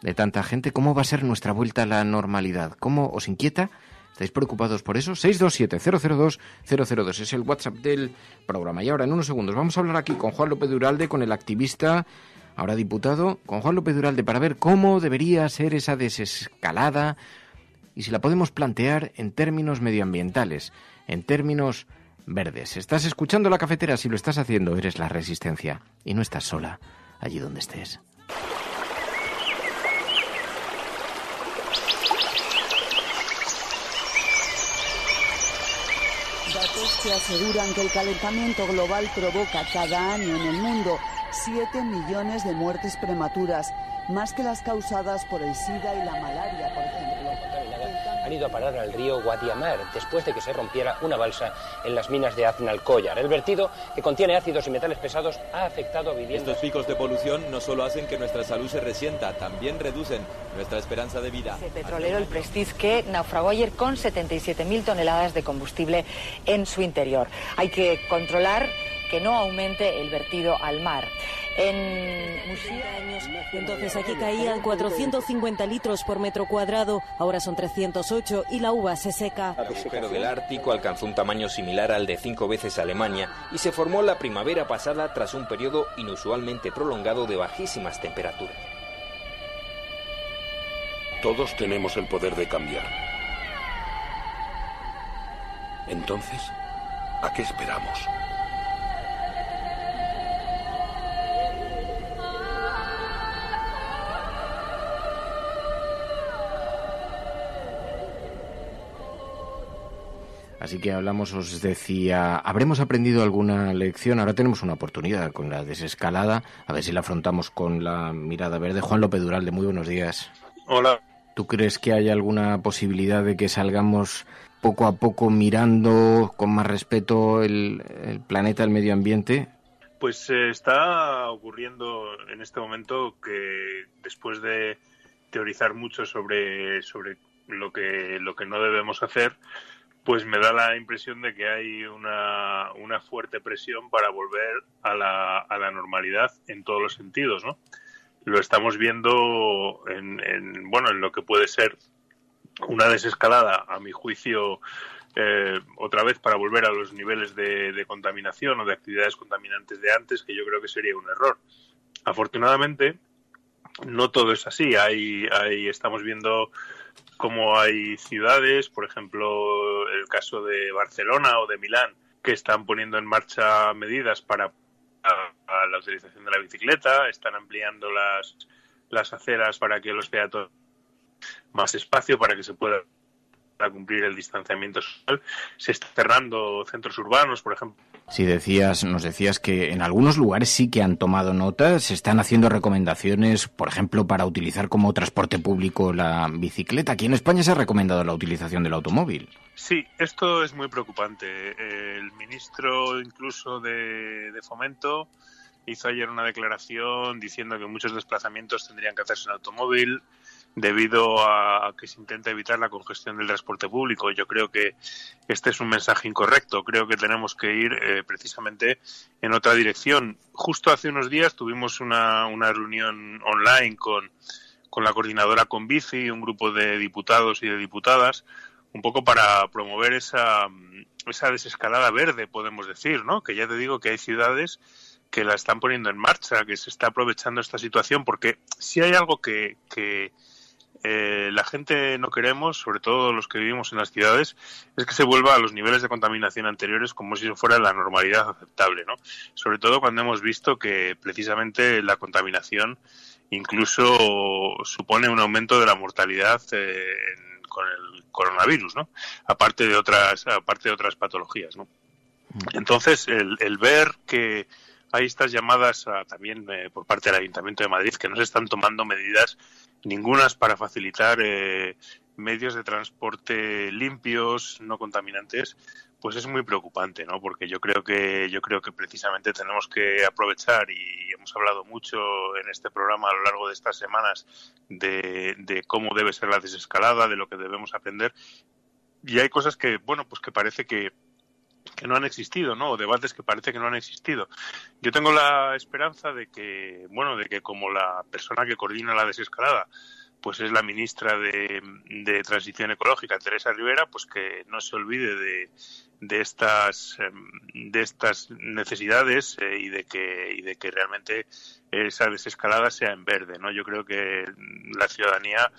de tanta gente? ¿Cómo va a ser nuestra vuelta a la normalidad? ¿Cómo os inquieta? ¿Estáis preocupados por eso? 627-002-002 es el WhatsApp del programa. Y ahora, en unos segundos, vamos a hablar aquí con Juan López Duralde, con el activista ahora diputado, con Juan López Duralde para ver cómo debería ser esa desescalada y si la podemos plantear en términos medioambientales, en términos verdes. Estás escuchando la cafetera, si lo estás haciendo, eres la resistencia y no estás sola allí donde estés. Datos que aseguran que el calentamiento global provoca cada en el mundo 7 millones de muertes prematuras, más que las causadas por el SIDA y la malaria, por ejemplo. Han ido a parar al río Guadiamar después de que se rompiera una balsa en las minas de Aznalcóllar. El vertido, que contiene ácidos y metales pesados, ha afectado a viviendas. Estos picos de polución no solo hacen que nuestra salud se resienta, también reducen nuestra esperanza de vida. El petrolero el Prestige que naufragó ayer con 77.000 toneladas de combustible en su interior. Hay que controlar que no aumente el vertido al mar. En entonces aquí caían 450 litros por metro cuadrado, ahora son 308 y la uva se seca. El agujero del Ártico alcanzó un tamaño similar al de cinco veces Alemania y se formó la primavera pasada tras un periodo inusualmente prolongado de bajísimas temperaturas. Todos tenemos el poder de cambiar. Entonces, ¿a qué esperamos? Así que hablamos, os decía, habremos aprendido alguna lección. Ahora tenemos una oportunidad con la desescalada. A ver si la afrontamos con la mirada verde. Juan López Duralde, muy buenos días. Hola. ¿Tú crees que hay alguna posibilidad de que salgamos poco a poco mirando con más respeto el, planeta, el medio ambiente? Pues eh, está ocurriendo en este momento que después de teorizar mucho sobre, sobre lo, que, lo que no debemos hacer, pues me da la impresión de que hay una, fuerte presión para volver a la, a la, normalidad en todos los sentidos, ¿no? Lo estamos viendo en, bueno, en lo que puede ser una desescalada, a mi juicio, eh, otra vez para volver a los niveles de, contaminación o de actividades contaminantes de antes, que yo creo que sería un error. Afortunadamente, no todo es así. Ahí estamos viendo como hay ciudades, por ejemplo, el caso de Barcelona o de Milán, que están poniendo en marcha medidas para la utilización de la bicicleta, están ampliando las, las aceras para que los peatones más espacio para que se pueda cumplir el distanciamiento social. Se están cerrando centros urbanos, por ejemplo, si decías, nos decías que en algunos lugares sí que han tomado nota, se están haciendo recomendaciones, por ejemplo, para utilizar como transporte público la bicicleta. Aquí en España se ha recomendado la utilización del automóvil. Sí, esto es muy preocupante. El ministro incluso de Fomento hizo ayer una declaración diciendo que muchos desplazamientos tendrían que hacerse en automóvil debido a que se intenta evitar la congestión del transporte público. Yo creo que este es un mensaje incorrecto. Creo que tenemos que ir eh, precisamente en otra dirección. Justo hace unos días tuvimos una, reunión online con, la coordinadora con Convici, un grupo de diputados y de diputadas, un poco para promover esa, esa desescalada verde, podemos decir, ¿no? Que ya te digo que hay ciudades que la están poniendo en marcha, que se está aprovechando esta situación, porque si hay algo que, que eh, la gente no queremos, sobre todo los que vivimos en las ciudades, es que se vuelva a los niveles de contaminación anteriores como si eso fuera la normalidad aceptable, ¿no? Sobre todo cuando hemos visto que precisamente la contaminación incluso supone un aumento de la mortalidad eh, con el coronavirus, ¿no? Aparte de otras, aparte de otras patologías, ¿no? Mm. Entonces, el, ver que hay estas llamadas ah, también eh, por parte del Ayuntamiento de Madrid que no se están tomando medidas Ningunas para facilitar eh, medios de transporte limpios, no contaminantes, pues es muy preocupante, ¿no? Porque yo creo que yo creo que precisamente tenemos que aprovechar y hemos hablado mucho en este programa a lo largo de estas semanas de, de cómo debe ser la desescalada, de lo que debemos aprender y hay cosas que bueno pues que parece que que no han existido, ¿no? O debates que parece que no han existido. Yo tengo la esperanza de que, bueno, de que como la persona que coordina la desescalada, pues es la ministra de, Transición Ecológica, Teresa Rivera, pues que no se olvide de, em, estas necesidades eh, y de que y de que realmente esa desescalada sea en verde, ¿no? Yo creo que la ciudadanía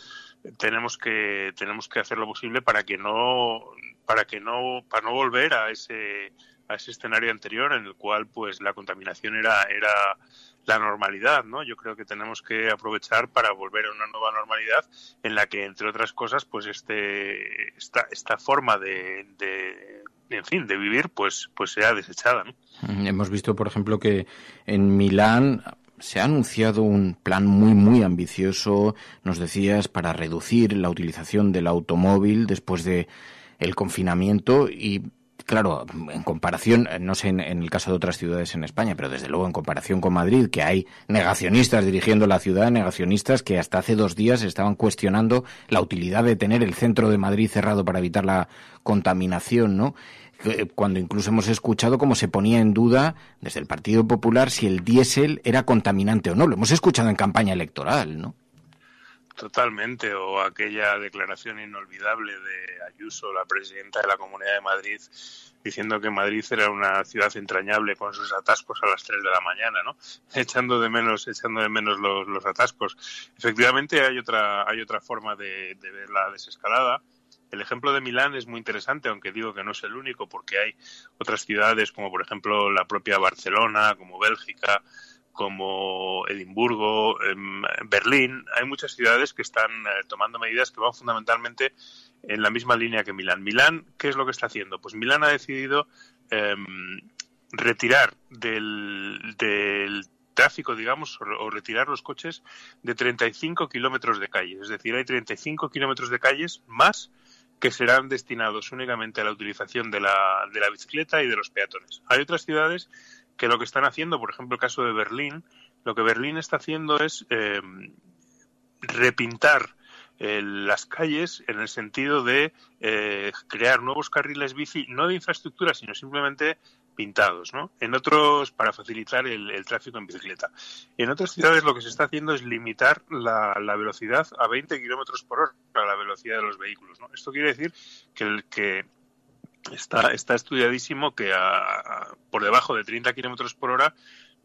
tenemos que tenemos que hacer lo posible para que no para que no para no volver a ese a ese escenario anterior en el cual pues la contaminación era era la normalidad, ¿no? Yo creo que tenemos que aprovechar para volver a una nueva normalidad en la que, entre otras cosas, pues este esta, esta forma de, de en fin, de vivir, pues, pues sea desechada. Hemos visto, por ejemplo, que en Milán se ha anunciado un plan muy muy ambicioso, nos decías, para reducir la utilización del automóvil después de el confinamiento y claro, en comparación, eh, no sé en, en, el caso de otras ciudades en España, pero desde luego en comparación con Madrid, que hay negacionistas dirigiendo la ciudad, negacionistas que hasta hace dos días estaban cuestionando la utilidad de tener el centro de Madrid cerrado para evitar la contaminación, ¿no? Eh, cuando incluso hemos escuchado cómo se ponía en duda desde el Partido Popular si el diésel era contaminante o no. Lo hemos escuchado en campaña electoral, ¿no? Totalmente, o aquella declaración inolvidable de Ayuso, la presidenta de la Comunidad de Madrid, diciendo que Madrid era una ciudad entrañable con sus atascos a las 3 de la mañana, ¿no? Echando de menos, echando de menos los, los atascos. Efectivamente, hay otra, hay otra forma de ver la desescalada el ejemplo de Milán es muy interesante, aunque digo que no es el único, porque hay otras ciudades como por ejemplo la propia Barcelona, como Bélgica, como Edimburgo, em, Berlín. Hay muchas ciudades que están eh, tomando medidas que van fundamentalmente en la misma línea que Milán. Milán, ¿qué es lo que está haciendo? Pues Milán ha decidido em, retirar del, del tráfico, digamos, o, retirar los coches de 35 kilómetros de calles, Es decir, hay 35 kilómetros de calles más que serán destinados únicamente a la utilización de la, bicicleta y de los peatones. Hay otras ciudades que lo que están haciendo, por ejemplo, el caso de Berlín, lo que Berlín está haciendo es eh, repintar eh, las calles en el sentido de eh, crear nuevos carriles bici, no de infraestructura, sino simplemente pintados, ¿no? En otros, para facilitar el, tráfico en bicicleta. En otras ciudades lo que se está haciendo es limitar la, velocidad a 20 kilómetros por hora, para la velocidad de los vehículos, ¿no? Esto quiere decir que el que está, está estudiadísimo que por debajo de 30 kilómetros por hora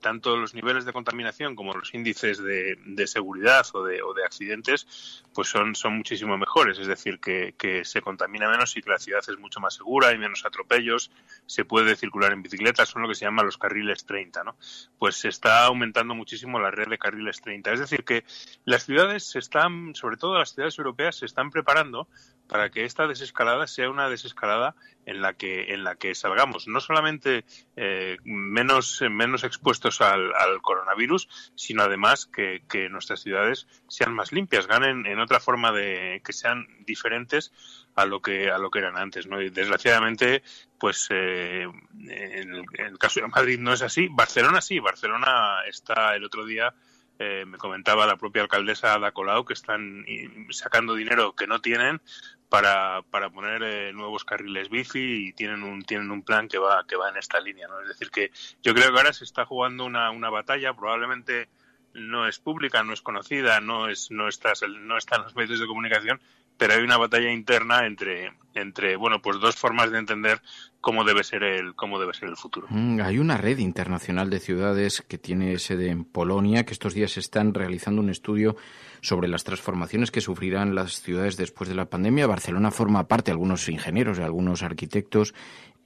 tanto los niveles de contaminación como los índices de, seguridad o de, accidentes pues son, muchísimo mejores. Es decir, que, se contamina menos y que la ciudad es mucho más segura, hay menos atropellos, se puede circular en bicicleta, son lo que se llama los carriles 30. ¿no? Pues se está aumentando muchísimo la red de carriles 30. Es decir, que las ciudades se están, sobre todo las ciudades europeas, se están preparando para que esta desescalada sea una desescalada en la que, en la que salgamos no solamente eh, menos, menos expuestos al, coronavirus, sino además que, nuestras ciudades sean más limpias, ganen en otra forma de que sean diferentes a lo que a lo que eran antes, ¿no? desgraciadamente, pues eh, en el caso de Madrid no es así. Barcelona sí, Barcelona está el otro día eh, me comentaba la propia alcaldesa Ada Colau que están sacando dinero que no tienen para, para poner eh, nuevos carriles bici y tienen un tienen un plan que va que va en esta línea no es decir que yo creo que ahora se está jugando una, batalla probablemente no es pública no es conocida no es no está no los medios de comunicación pero hay una batalla interna entre, entre bueno, pues dos formas de entender cómo debe ser el cómo debe ser el futuro. Mm, hay una red internacional de ciudades que tiene sede en Polonia que estos días están realizando un estudio sobre las transformaciones que sufrirán las ciudades después de la pandemia. Barcelona forma parte algunos ingenieros de algunos arquitectos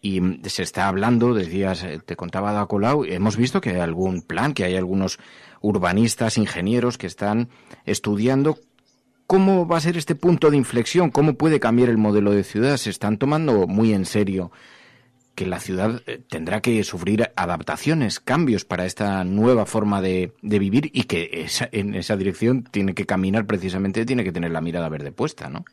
y mm, se está hablando, decías, eh, te contaba Dacolau, hemos visto que hay algún plan, que hay algunos urbanistas, ingenieros que están estudiando ¿Cómo va a ser este punto de inflexión? ¿Cómo puede cambiar el modelo de ciudad? Se están tomando muy en serio que la ciudad eh, tendrá que sufrir adaptaciones, cambios para esta nueva forma de, vivir y que en esa dirección tiene que caminar precisamente, tiene que tener la mirada verde puesta, ¿no?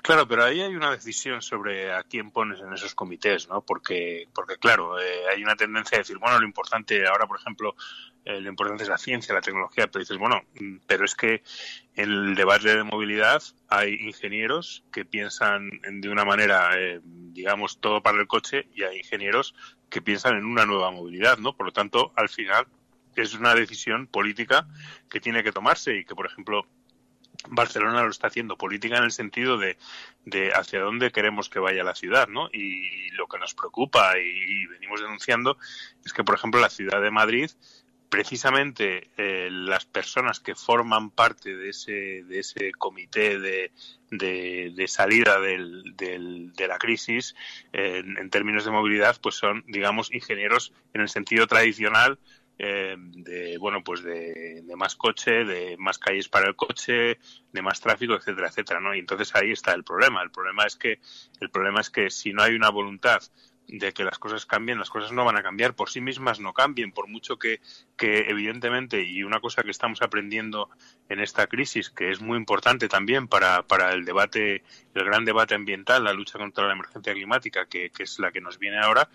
Claro, pero ahí hay una decisión sobre a quién pones en esos comités, ¿no? Porque, porque claro, eh, hay una tendencia de decir, bueno, lo importante ahora, por ejemplo, eh, lo importante es la ciencia, la tecnología, pero dices, bueno, mm, pero es que en el debate de movilidad hay ingenieros que piensan de una manera, eh, digamos, todo para el coche y hay ingenieros que piensan en una nueva movilidad, ¿no? Por lo tanto, al final es una decisión política que tiene que tomarse y que, por ejemplo, Barcelona lo está haciendo política en el sentido de, de, hacia dónde queremos que vaya la ciudad, ¿no? Y lo que nos preocupa y venimos denunciando es que, por ejemplo, la ciudad de Madrid precisamente eh, las personas que forman parte de ese, de ese comité de, de, salida de la crisis eh, en, términos de movilidad, pues son, digamos, ingenieros en el sentido tradicional. Eh, de bueno pues de, más coche de más calles para el coche de más tráfico etcétera etcétera no y entonces ahí está el problema el problema es que el problema es que si no hay una voluntad de que las cosas cambien, las cosas no van a cambiar, por sí mismas no cambien, por mucho que, que evidentemente, y una cosa que estamos aprendiendo en esta crisis, que es muy importante también para, para el debate, el gran debate ambiental, la lucha contra la emergencia climática, que, que es la que nos viene ahora,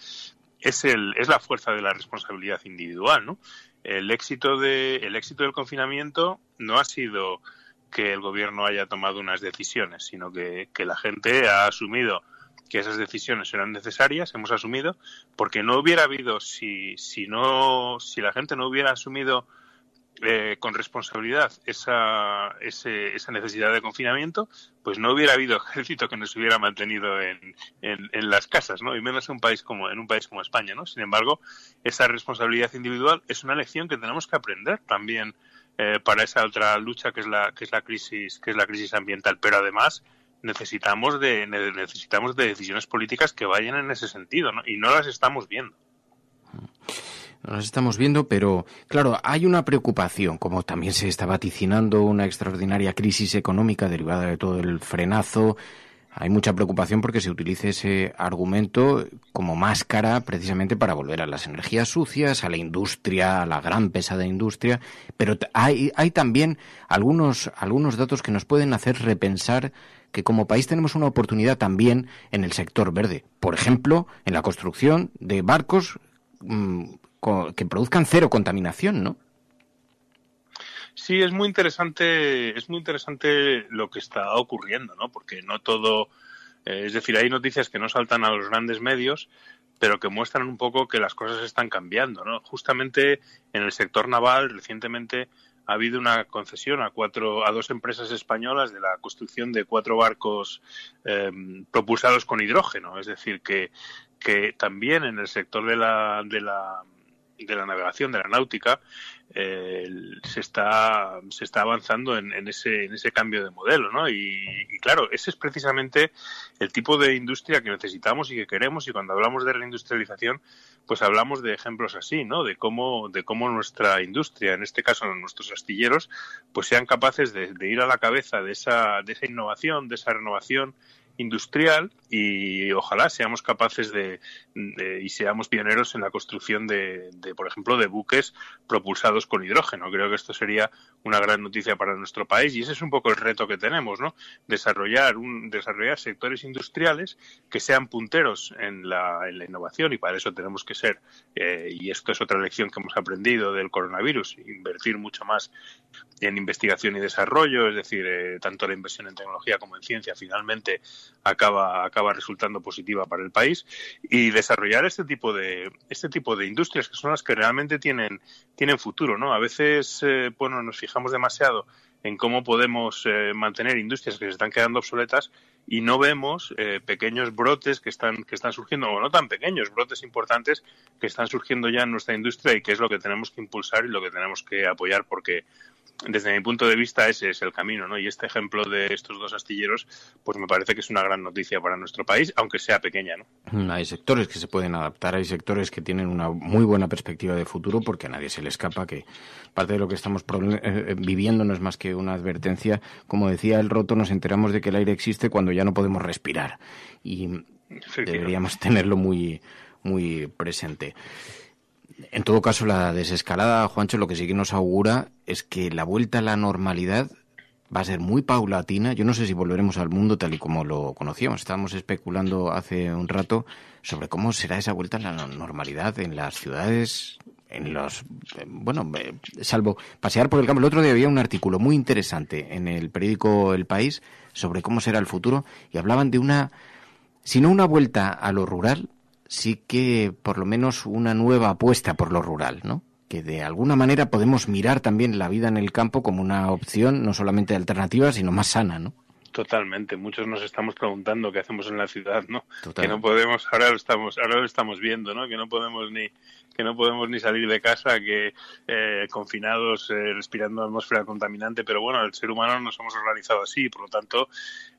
es, el, es la fuerza de la responsabilidad individual, ¿no? El éxito, de, el éxito del confinamiento no ha sido que el gobierno haya tomado unas decisiones, sino que, que la gente ha asumido que esas decisiones eran necesarias, hemos asumido, porque no hubiera habido, si, si, no, si la gente no hubiera asumido eh, con responsabilidad esa, esa necesidad de confinamiento, pues no hubiera habido ejército que nos hubiera mantenido en, las casas, ¿no? Y menos en un país como en un país como España, ¿no? Sin embargo, esa responsabilidad individual es una lección que tenemos que aprender también eh, para esa otra lucha que es la que es la crisis que es la crisis ambiental, pero además necesitamos de, necesitamos de decisiones políticas que vayan en ese sentido, Y no las estamos viendo. No las estamos viendo, pero claro, hay una preocupación, como también se está vaticinando una extraordinaria crisis económica derivada de todo el frenazo. Hay mucha preocupación porque se utilice ese argumento como máscara precisamente para volver a las energías sucias, a la industria, a la gran pesada industria, pero hay, hay también algunos, algunos datos que nos pueden hacer repensar que como país tenemos una oportunidad también en el sector verde. Por ejemplo, en la construcción de barcos mm, que produzcan cero contaminación, ¿no? Sí, es muy interesante, es muy interesante lo que está ocurriendo, ¿no? Porque no todo, eh, es decir, hay noticias que no saltan a los grandes medios, pero que muestran un poco que las cosas están cambiando, ¿no? Justamente en el sector naval recientemente ha habido una concesión a cuatro, a dos empresas españolas de la construcción de cuatro barcos em, propulsados con hidrógeno. Es decir, que, que también en el sector de la, de la de la navegación, de la náutica, eh, se, está, se está avanzando en, ese, en ese cambio de modelo, ¿no? Y, claro, ese es precisamente el tipo de industria que necesitamos y que queremos y cuando hablamos de reindustrialización, pues hablamos de ejemplos así, ¿no? De cómo, de cómo nuestra industria, en este caso nuestros astilleros, pues sean capaces de, de ir a la cabeza de esa, de esa innovación, de esa renovación industrial y ojalá seamos capaces de, y seamos pioneros en la construcción de, por ejemplo, de buques propulsados con hidrógeno. Creo que esto sería una gran noticia para nuestro país y ese es un poco el reto que tenemos, ¿no? Desarrollar, un, desarrollar sectores industriales que sean punteros en la, en la innovación y para eso tenemos que ser, eh, y esto es otra lección que hemos aprendido del coronavirus, invertir mucho más en investigación y desarrollo, es decir, eh, tanto la inversión en tecnología como en ciencia finalmente acaba, acaba resultando positiva para el país y desarrollar este tipo de este tipo de industrias que son las que realmente tienen tienen futuro no a veces eh, bueno nos fijamos demasiado en cómo podemos eh, mantener industrias que se están quedando obsoletas y no vemos eh, pequeños brotes que están que están surgiendo o no tan pequeños brotes importantes que están surgiendo ya en nuestra industria y que es lo que tenemos que impulsar y lo que tenemos que apoyar porque desde mi punto de vista ese es el camino, ¿no? Y este ejemplo de estos dos astilleros, pues me parece que es una gran noticia para nuestro país, aunque sea pequeña, ¿no? Mm, hay sectores que se pueden adaptar, hay sectores que tienen una muy buena perspectiva de futuro, porque a nadie se le escapa que parte de lo que estamos eh, eh, viviendo no es más que una advertencia. Como decía el roto, nos enteramos de que el aire existe cuando ya no podemos respirar y deberíamos tenerlo muy, muy presente. En todo caso, la desescalada, Juancho, lo que sí que nos augura es que la vuelta a la normalidad va a ser muy paulatina. Yo no sé si volveremos al mundo tal y como lo conocíamos. Estábamos especulando hace un rato sobre cómo será esa vuelta a la normalidad en las ciudades, en los eh, bueno eh, salvo pasear por el campo el otro día había un artículo muy interesante en el periódico El País sobre cómo será el futuro y hablaban de una si no una vuelta a lo rural sí que por lo menos una nueva apuesta por lo rural, ¿no? que de alguna manera podemos mirar también la vida en el campo como una opción no solamente alternativa, sino más sana, ¿no? Totalmente. Muchos nos estamos preguntando qué hacemos en la ciudad, ¿no? Que no podemos, ahora lo estamos, ahora lo estamos viendo, ¿no? Que no podemos ni que no podemos ni salir de casa, que eh, confinados, eh, respirando atmósfera contaminante, pero bueno, el ser humano nos hemos organizado así, por lo tanto,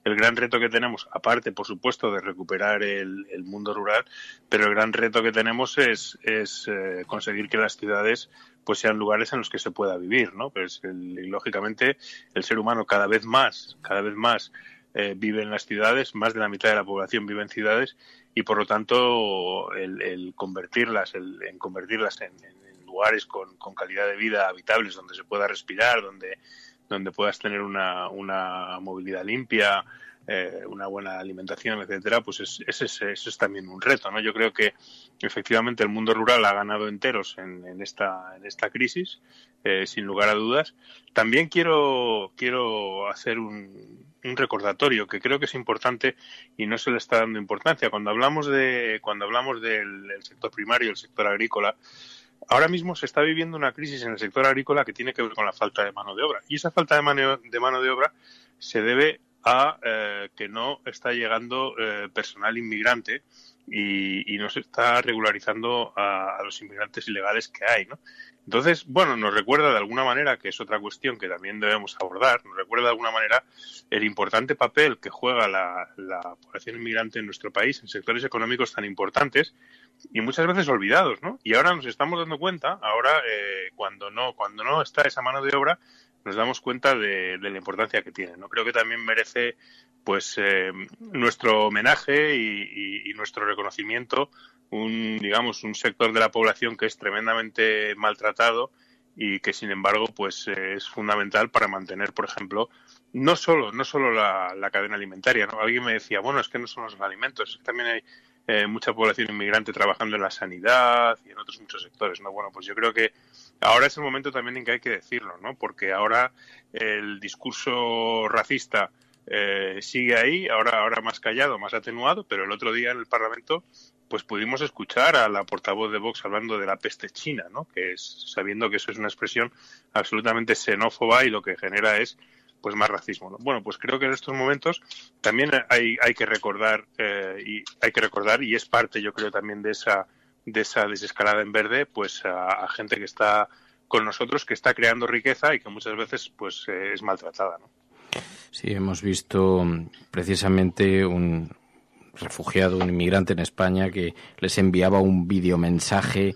el gran reto que tenemos, aparte, por supuesto, de recuperar el, mundo rural, pero el gran reto que tenemos es, eh, conseguir que las ciudades pues sean lugares en los que se pueda vivir, ¿no? Pues, lógicamente, el ser humano cada vez más, cada vez más eh, vive en las ciudades, más de la mitad de la población vive en ciudades y por lo tanto el, convertirlas, en convertirlas en, lugares con, calidad de vida habitables, donde se pueda respirar, donde donde puedas tener una, una movilidad limpia, eh, una buena alimentación, etcétera, pues es, es, es, eso es también un reto, ¿no? Yo creo que efectivamente el mundo rural ha ganado enteros en, en esta, en esta crisis, eh, sin lugar a dudas. También quiero, quiero hacer un, un, recordatorio que creo que es importante y no se le está dando importancia. Cuando hablamos de, cuando hablamos del sector primario, el sector agrícola, Ahora mismo se está viviendo una crisis en el sector agrícola que tiene que ver con la falta de mano de obra. Y esa falta de mano de, mano de obra se debe a eh, que no está llegando eh, personal inmigrante y, no se está regularizando a, los inmigrantes ilegales que hay, ¿no? Entonces, bueno, nos recuerda de alguna manera, que es otra cuestión que también debemos abordar, nos recuerda de alguna manera el importante papel que juega la, población inmigrante en nuestro país, en sectores económicos tan importantes y muchas veces olvidados, ¿no? Y ahora nos estamos dando cuenta, ahora eh, cuando no cuando no está esa mano de obra, nos damos cuenta de, la importancia que tiene. ¿no? Creo que también merece pues eh, nuestro homenaje y, nuestro reconocimiento un digamos un sector de la población que es tremendamente maltratado y que sin embargo pues eh, es fundamental para mantener por ejemplo no solo no solo la, cadena alimentaria ¿no? alguien me decía bueno es que no son los alimentos es que también hay eh, mucha población inmigrante trabajando en la sanidad y en otros muchos sectores no bueno pues yo creo que ahora es el momento también en que hay que decirlo, ¿no? Porque ahora el discurso racista eh, sigue ahí, ahora, ahora más callado, más atenuado, pero el otro día en el Parlamento pues pudimos escuchar a la portavoz de Vox hablando de la peste china, ¿no? Que es, sabiendo que eso es una expresión absolutamente xenófoba y lo que genera es pues más racismo. Bueno, pues creo que en estos momentos también hay, hay que recordar eh, y hay que recordar y es parte, yo creo, también de esa de esa desescalada en verde pues a, gente que está con nosotros, que está creando riqueza y que muchas veces pues eh, es maltratada. ¿no? Sí, hemos visto mm, precisamente un refugiado, un inmigrante en España que les enviaba un videomensaje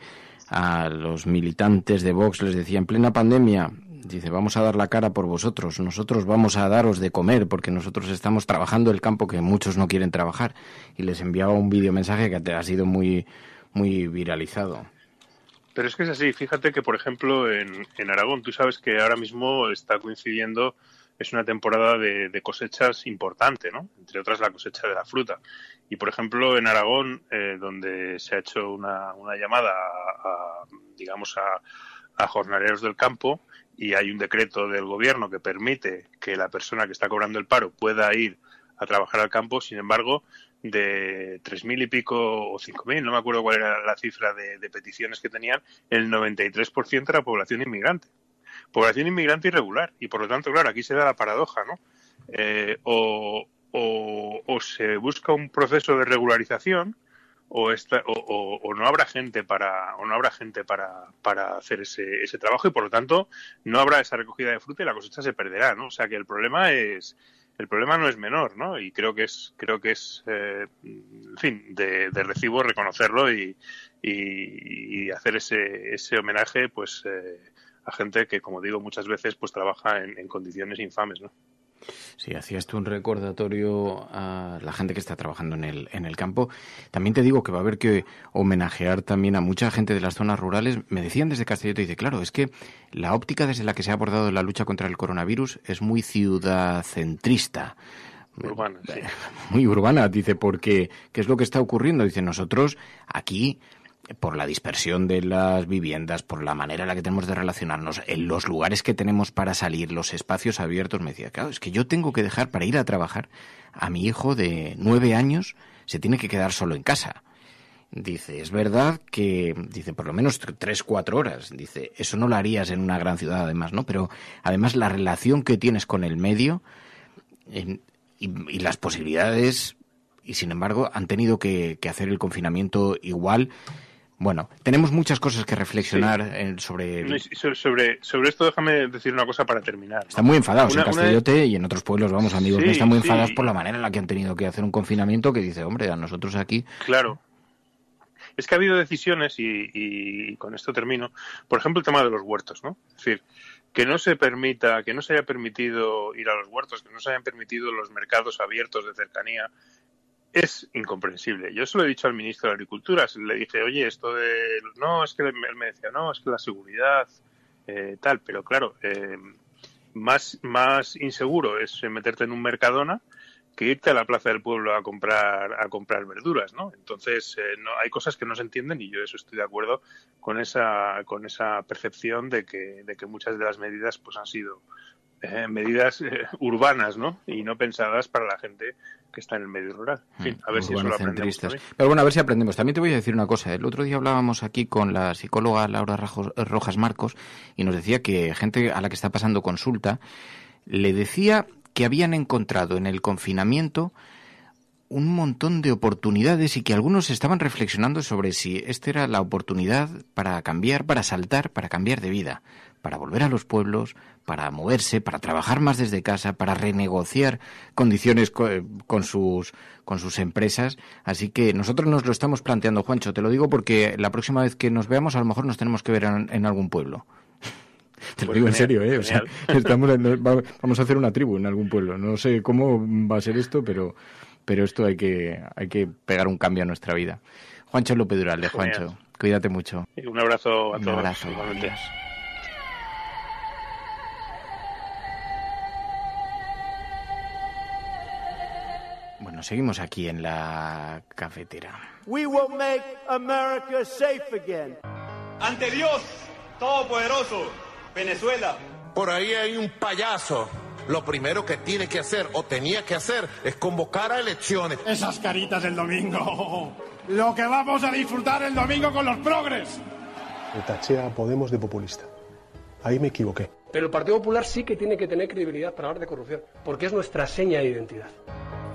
a los militantes de Vox, les decía en plena pandemia, dice, vamos a dar la cara por vosotros, nosotros vamos a daros de comer porque nosotros estamos trabajando el campo que muchos no quieren trabajar. Y les enviaba un videomensaje que ha sido muy muy viralizado. Pero es que es así, fíjate que por ejemplo en, Aragón, tú sabes que ahora mismo está coincidiendo, es una temporada de, de, cosechas importante, ¿no? Entre otras la cosecha de la fruta. Y por ejemplo en Aragón, eh, donde se ha hecho una, llamada a, digamos, a, a jornaleros del campo y hay un decreto del gobierno que permite que la persona que está cobrando el paro pueda ir a trabajar al campo, sin embargo, de tres mil y pico o cinco mil, no me acuerdo cuál era la cifra de, peticiones que tenían, el 93% era población inmigrante. Población inmigrante irregular. Y por lo tanto, claro, aquí se da la paradoja, ¿no? Eh, o, se busca un proceso de regularización o, o, o, no habrá gente para o no habrá gente para, para hacer ese, ese trabajo y por lo tanto no habrá esa recogida de fruta y la cosecha se perderá no o sea que el problema es el problema no es menor, ¿no? Y creo que es, creo que es, eh, en fin, de, recibo reconocerlo y, hacer ese, ese homenaje, pues, eh, a gente que, como digo, muchas veces, pues trabaja en, en condiciones infames, ¿no? Sí, hacías tú un recordatorio a la gente que está trabajando en el, en el campo. También te digo que va a haber que homenajear también a mucha gente de las zonas rurales. Me decían desde Castellito, dice, claro, es que la óptica desde la que se ha abordado la lucha contra el coronavirus es muy ciudad centrista. Urbana, Muy urbana, dice, porque ¿qué es lo que está ocurriendo? Dice, nosotros aquí por la dispersión de las viviendas, por la manera en la que tenemos de relacionarnos, en los lugares que tenemos para salir, los espacios abiertos, me decía, claro, es que yo tengo que dejar para ir a trabajar a mi hijo de nueve años, se tiene que quedar solo en casa. Dice, es verdad que, dice, por lo menos tres, cuatro horas. Dice, eso no lo harías en una gran ciudad, además, ¿no? Pero además la relación que tienes con el medio eh, y, las posibilidades, y sin embargo, han tenido que, que hacer el confinamiento igual bueno, tenemos muchas cosas que reflexionar eh, sobre... sobre... sobre... esto déjame decir una cosa para terminar. Están muy enfadados en Castellote y en otros pueblos, vamos, amigos, que están muy enfadados por la manera en la que han tenido que hacer un confinamiento que dice, hombre, a nosotros aquí... Claro. Es que ha habido decisiones, y, y con esto termino, por ejemplo, el tema de los huertos, ¿no? Es decir, que no se permita, que no se haya permitido ir a los huertos, que no se hayan permitido los mercados abiertos de cercanía, es incomprensible. Yo eso lo he dicho al ministro de Agricultura, le dije, oye, esto de... No, es que él me decía, no, es que la seguridad, eh, tal, pero claro, eh, más, más inseguro es meterte en un Mercadona que irte a la plaza del pueblo a comprar a comprar verduras, ¿no? Entonces eh, no, hay cosas que no se entienden y yo eso estoy de acuerdo con esa con esa percepción de que, de que muchas de las medidas pues han sido eh, medidas eh, urbanas, ¿no? Y no pensadas para la gente que está en el medio rural. a ver si eso lo aprendemos. Pero bueno, a ver si aprendemos. También te voy a decir una cosa. El otro día hablábamos aquí con la psicóloga Laura eh, Rojas Marcos y nos decía que gente a la que está pasando consulta le decía que habían encontrado en el confinamiento un montón de oportunidades y que algunos estaban reflexionando sobre si esta era la oportunidad para cambiar, para saltar, para cambiar de vida, para volver a los pueblos, para moverse, para trabajar más desde casa, para renegociar condiciones eh, con sus, con sus empresas. Así que nosotros nos lo estamos planteando, Juancho, te lo digo porque la próxima vez que nos veamos a lo mejor nos tenemos que ver en, algún pueblo. Te lo pues digo en serio, ¿eh? O sea, estamos, vamos a hacer una tribu en algún pueblo. No sé cómo va a ser esto, pero pero esto hay que, hay que pegar un cambio a nuestra vida. Juancho López Duralde, Juancho, cuídate mucho. un abrazo a un todos. Abrazo. Bueno, seguimos aquí en la cafetera. We will make America safe again. Ante Dios Todopoderoso, Venezuela. Por ahí hay un payaso lo primero que tiene que hacer o tenía que hacer es convocar a elecciones. Esas caritas del domingo. Lo que vamos a disfrutar el domingo con los progres. Me tachea Podemos de populista. Ahí me equivoqué. Pero el Partido Popular sí que tiene que tener credibilidad para hablar de corrupción, porque es nuestra seña de identidad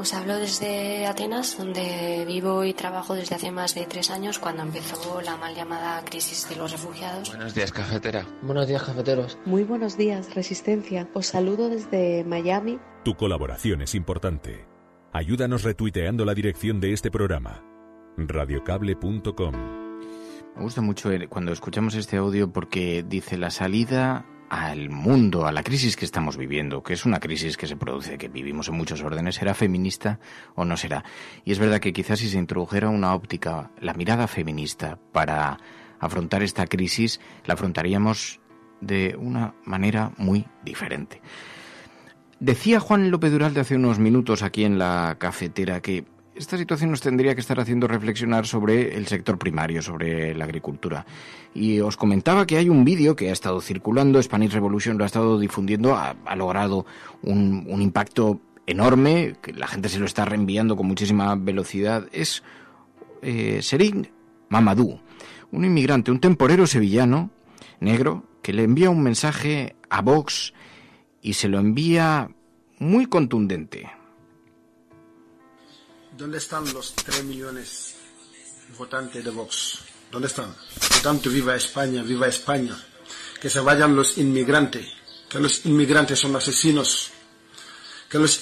Os pues hablo desde Atenas, donde vivo y trabajo desde hace más de tres años, cuando empezó la mal llamada crisis de los refugiados. Buenos días, cafetera. Buenos días, cafeteros. Muy buenos días, Resistencia. Os saludo desde Miami. Tu colaboración es importante. Ayúdanos retuiteando la dirección de este programa. radiocable.com me gusta mucho eh, cuando escuchamos este audio porque dice la salida al mundo, a la crisis que estamos viviendo, que es una crisis que se produce, que vivimos en muchos órdenes, ¿será feminista o no será? Y es verdad que quizás si se introdujera una óptica, la mirada feminista para afrontar esta crisis, la afrontaríamos de una manera muy diferente. Decía Juan López Dural hace unos minutos aquí en la cafetera que esta situación nos tendría que estar haciendo reflexionar sobre el sector primario, sobre la agricultura. Y os comentaba que hay un vídeo que ha estado circulando, Spanish Revolution lo ha estado difundiendo, ha, logrado un, impacto enorme, que la gente se lo está reenviando con muchísima velocidad, es eh, Serin Mamadou, un inmigrante, un temporero sevillano negro, que le envía un mensaje a Vox y se lo envía muy contundente. ¿Dónde están los 3 millones votantes de Vox? ¿Dónde están? Por tanto, viva España, viva España. Que se vayan los inmigrantes, que los inmigrantes son asesinos, que los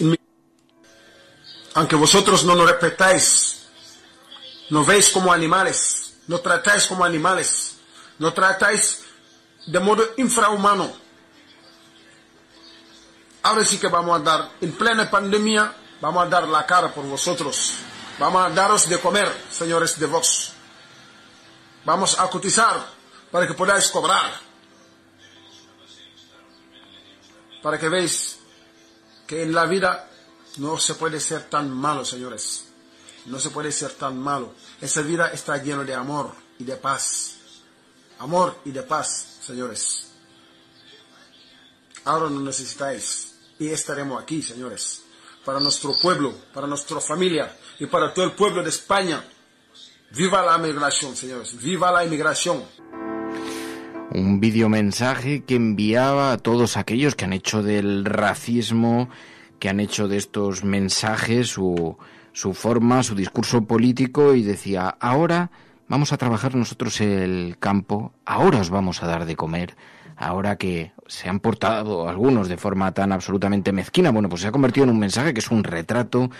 aunque vosotros no nos respetáis, no veis como animales, nos tratáis como animales, no tratáis de modo infrahumano. Ahora sí que vamos a dar, en plena pandemia, Vamos a dar la cara por vosotros. Vamos a daros de comer, señores de Vox. Vamos a cotizar para que podáis cobrar. Para que veáis que en la vida no se puede ser tan malo, señores. No se puede ser tan malo. Esa vida está llena de amor y de paz. Amor y de paz, señores. Ahora no necesitáis. Y estaremos aquí, señores para nuestro pueblo, para nuestra familia y para todo el pueblo de España. Viva la migración, señores, viva la inmigración. Un videomensaje que enviaba a todos aquellos que han hecho del racismo, que han hecho de estos mensajes su forma, su discurso político y decía, ahora vamos a trabajar nosotros el campo, ahora os vamos a dar de comer, ahora que se han portado algunos de forma tan absolutamente mezquina, bueno, pues se ha convertido en un mensaje que es un retrato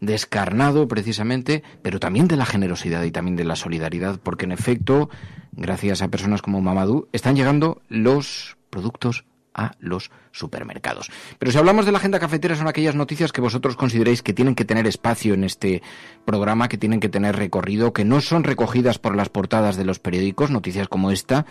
descarnado precisamente, pero también de la generosidad y también de la solidaridad, porque en efecto, gracias a personas como Mamadou, están llegando los productos a los supermercados. Pero si hablamos de la agenda cafetera, son aquellas noticias que vosotros consideréis que tienen que tener espacio en este programa, que tienen que tener recorrido, que no son recogidas por las portadas de los periódicos, noticias como esta,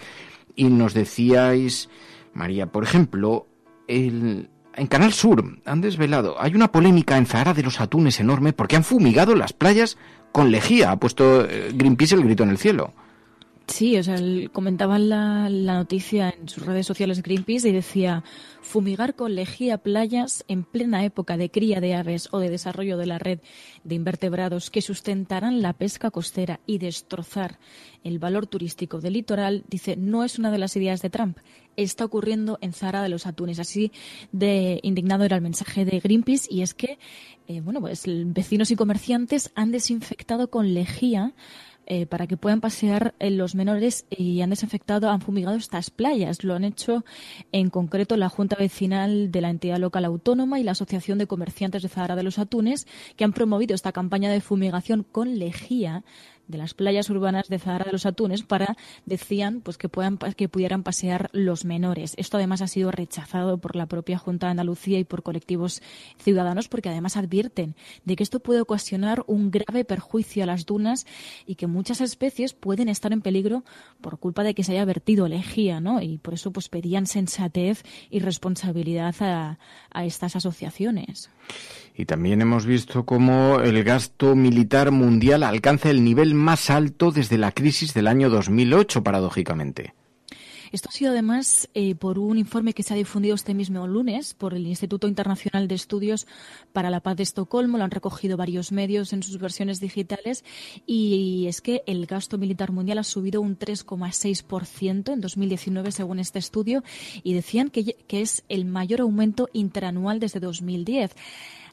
y nos decíais, María, por ejemplo, en Canal Sur han desvelado, hay una polémica en Zahara de los atunes enorme porque han fumigado las playas con lejía. Ha puesto eh, Greenpeace el grito en el cielo. Sí, o sea, comentaban la, noticia en sus redes sociales Greenpeace y decía, fumigar con lejía playas en plena época de cría de aves o de desarrollo de la red de invertebrados que sustentarán la pesca costera y destrozar el valor turístico del litoral, dice, no es una de las ideas de Trump. Está ocurriendo en Zara de los Atunes. Así de indignado era el mensaje de Greenpeace y es que, eh, bueno, pues vecinos y comerciantes han desinfectado con lejía eh, para que puedan pasear eh, los menores y han desinfectado, han fumigado estas playas. Lo han hecho en concreto la Junta Vecinal de la entidad local autónoma y la Asociación de Comerciantes de Zahara de los Atunes, que han promovido esta campaña de fumigación con lejía de las playas urbanas de Zahara de los Atunes para, decían, pues que, puedan, que pudieran pasear los menores. Esto además ha sido rechazado por la propia Junta de Andalucía y por colectivos ciudadanos porque además advierten de que esto puede ocasionar un grave perjuicio a las dunas y que muchas especies pueden estar en peligro por culpa de que se haya vertido lejía, ¿no? Y por eso pues pedían sensatez y responsabilidad a, a estas asociaciones. Y también hemos visto cómo el gasto militar mundial alcanza el nivel más alto desde la crisis del año 2008, paradójicamente. Esto ha sido además eh, por un informe que se ha difundido este mismo lunes por el Instituto Internacional de Estudios para la Paz de Estocolmo. Lo han recogido varios medios en sus versiones digitales. Y es que el gasto militar mundial ha subido un 3,6% en 2019, según este estudio. Y decían que, que es el mayor aumento interanual desde 2010.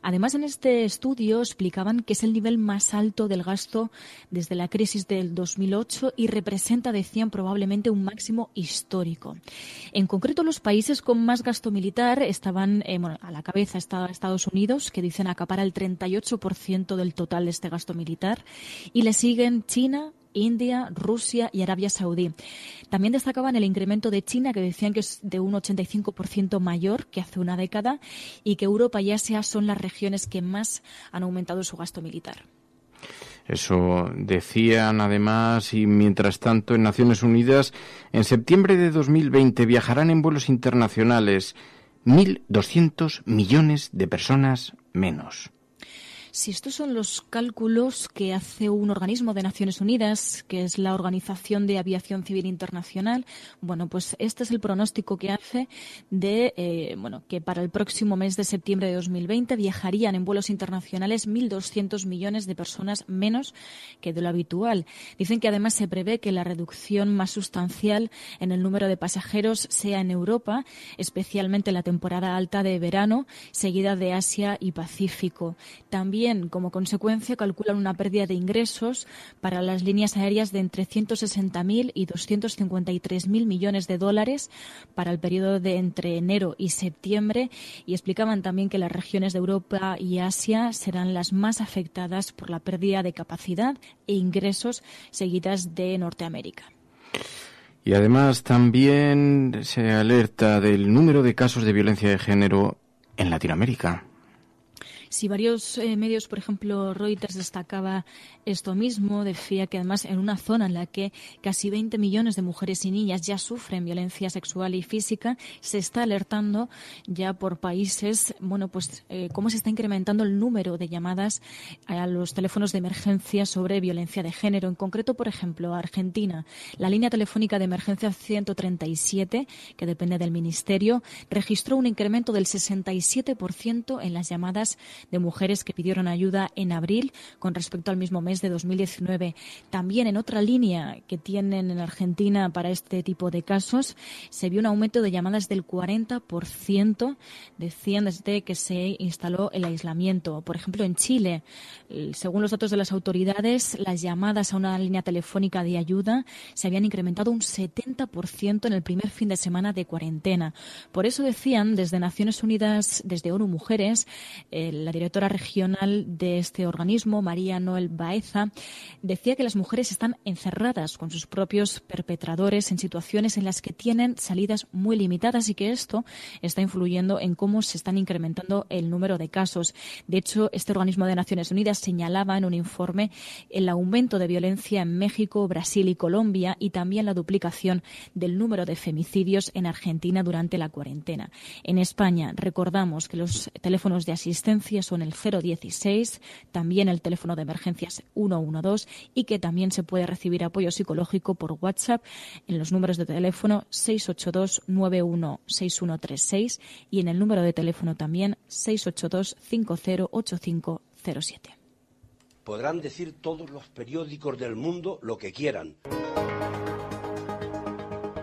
Además, en este estudio explicaban que es el nivel más alto del gasto desde la crisis del 2008 y representa, decían, probablemente un máximo histórico. En concreto, los países con más gasto militar estaban, eh, a la cabeza Estados Unidos, que dicen acapara el 38% del total de este gasto militar, y le siguen China, India, Rusia y Arabia Saudí. También destacaban el incremento de China, que decían que es de un 85% mayor que hace una década, y que Europa y Asia son las regiones que más han aumentado su gasto militar. Eso decían además y mientras tanto en Naciones Unidas en septiembre de 2020 viajarán en vuelos internacionales 1.200 millones de personas menos. Si estos son los cálculos que hace un organismo de Naciones Unidas, que es la Organización de Aviación Civil Internacional, bueno, pues este es el pronóstico que hace de eh, bueno, que para el próximo mes de septiembre de 2020 viajarían en vuelos internacionales 1.200 millones de personas menos que de lo habitual. Dicen que además se prevé que la reducción más sustancial en el número de pasajeros sea en Europa, especialmente en la temporada alta de verano, seguida de Asia y Pacífico. También bien. Como consecuencia, calculan una pérdida de ingresos para las líneas aéreas de entre 160.000 y 253.000 millones de dólares para el periodo de entre enero y septiembre. Y explicaban también que las regiones de Europa y Asia serán las más afectadas por la pérdida de capacidad e ingresos seguidas de Norteamérica. Y además también se alerta del número de casos de violencia de género en Latinoamérica. Si varios eh, medios, por ejemplo Reuters, destacaba esto mismo, decía que además en una zona en la que casi 20 millones de mujeres y niñas ya sufren violencia sexual y física, se está alertando ya por países, bueno, pues eh, cómo se está incrementando el número de llamadas a los teléfonos de emergencia sobre violencia de género. En concreto, por ejemplo, Argentina, la línea telefónica de emergencia 137, que depende del Ministerio, registró un incremento del 67% en las llamadas de mujeres que pidieron ayuda en abril con respecto al mismo mes de 2019. También en otra línea que tienen en Argentina para este tipo de casos, se vio un aumento de llamadas del 40%, decían desde que se instaló el aislamiento. Por ejemplo, en Chile, según los datos de las autoridades, las llamadas a una línea telefónica de ayuda se habían incrementado un 70% en el primer fin de semana de cuarentena. Por eso decían desde Naciones Unidas, desde ONU Mujeres, directora regional de este organismo, María Noel Baeza, decía que las mujeres están encerradas con sus propios perpetradores en situaciones en las que tienen salidas muy limitadas y que esto está influyendo en cómo se están incrementando el número de casos. De hecho, este organismo de Naciones Unidas señalaba en un informe el aumento de violencia en México, Brasil y Colombia y también la duplicación del número de femicidios en Argentina durante la cuarentena. En España recordamos que los teléfonos de asistencia son el 016, también el teléfono de emergencias 112 y que también se puede recibir apoyo psicológico por WhatsApp en los números de teléfono 682 916136 y en el número de teléfono también 682 508507. Podrán decir todos los periódicos del mundo lo que quieran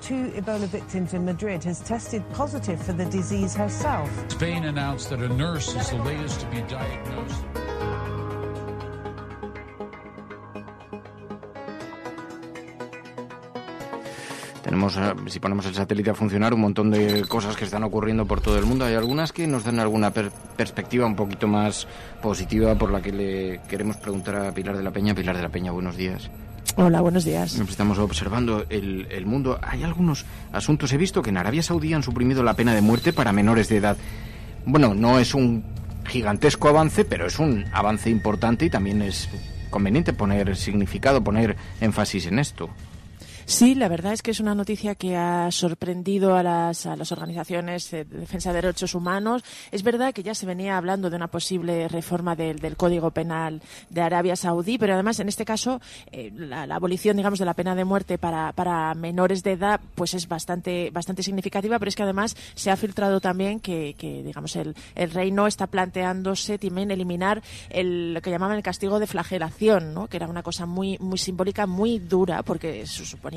two Ebola victims Madrid has tested positive for the disease announced that a nurse is the latest to be diagnosed. Tenemos, eh, si ponemos el satélite a funcionar, un montón de cosas que están ocurriendo por todo el mundo. Hay algunas que nos dan alguna perspectiva un poquito más positiva por la que le queremos preguntar a Pilar de la Peña. Pilar de la Peña, buenos días. Hola, buenos días. Estamos observando el, mundo. Hay algunos asuntos. He visto que en Arabia Saudí han suprimido la pena de muerte para menores de edad. Bueno, no es un gigantesco avance, pero es un avance importante y también es conveniente poner significado, poner énfasis en esto. Sí, la verdad es que es una noticia que ha sorprendido a las, organizaciones de defensa de derechos humanos. Es verdad que ya se venía hablando de una posible reforma del, Código Penal de Arabia Saudí, pero además en este caso eh, la, abolición, digamos, de la pena de muerte para, menores de edad, pues es bastante, bastante significativa, pero es que además se ha filtrado también que, digamos, el, el reino está planteándose también eliminar lo que llamaban el castigo de flagelación, ¿no? que era una cosa muy, muy simbólica, muy dura, porque su supone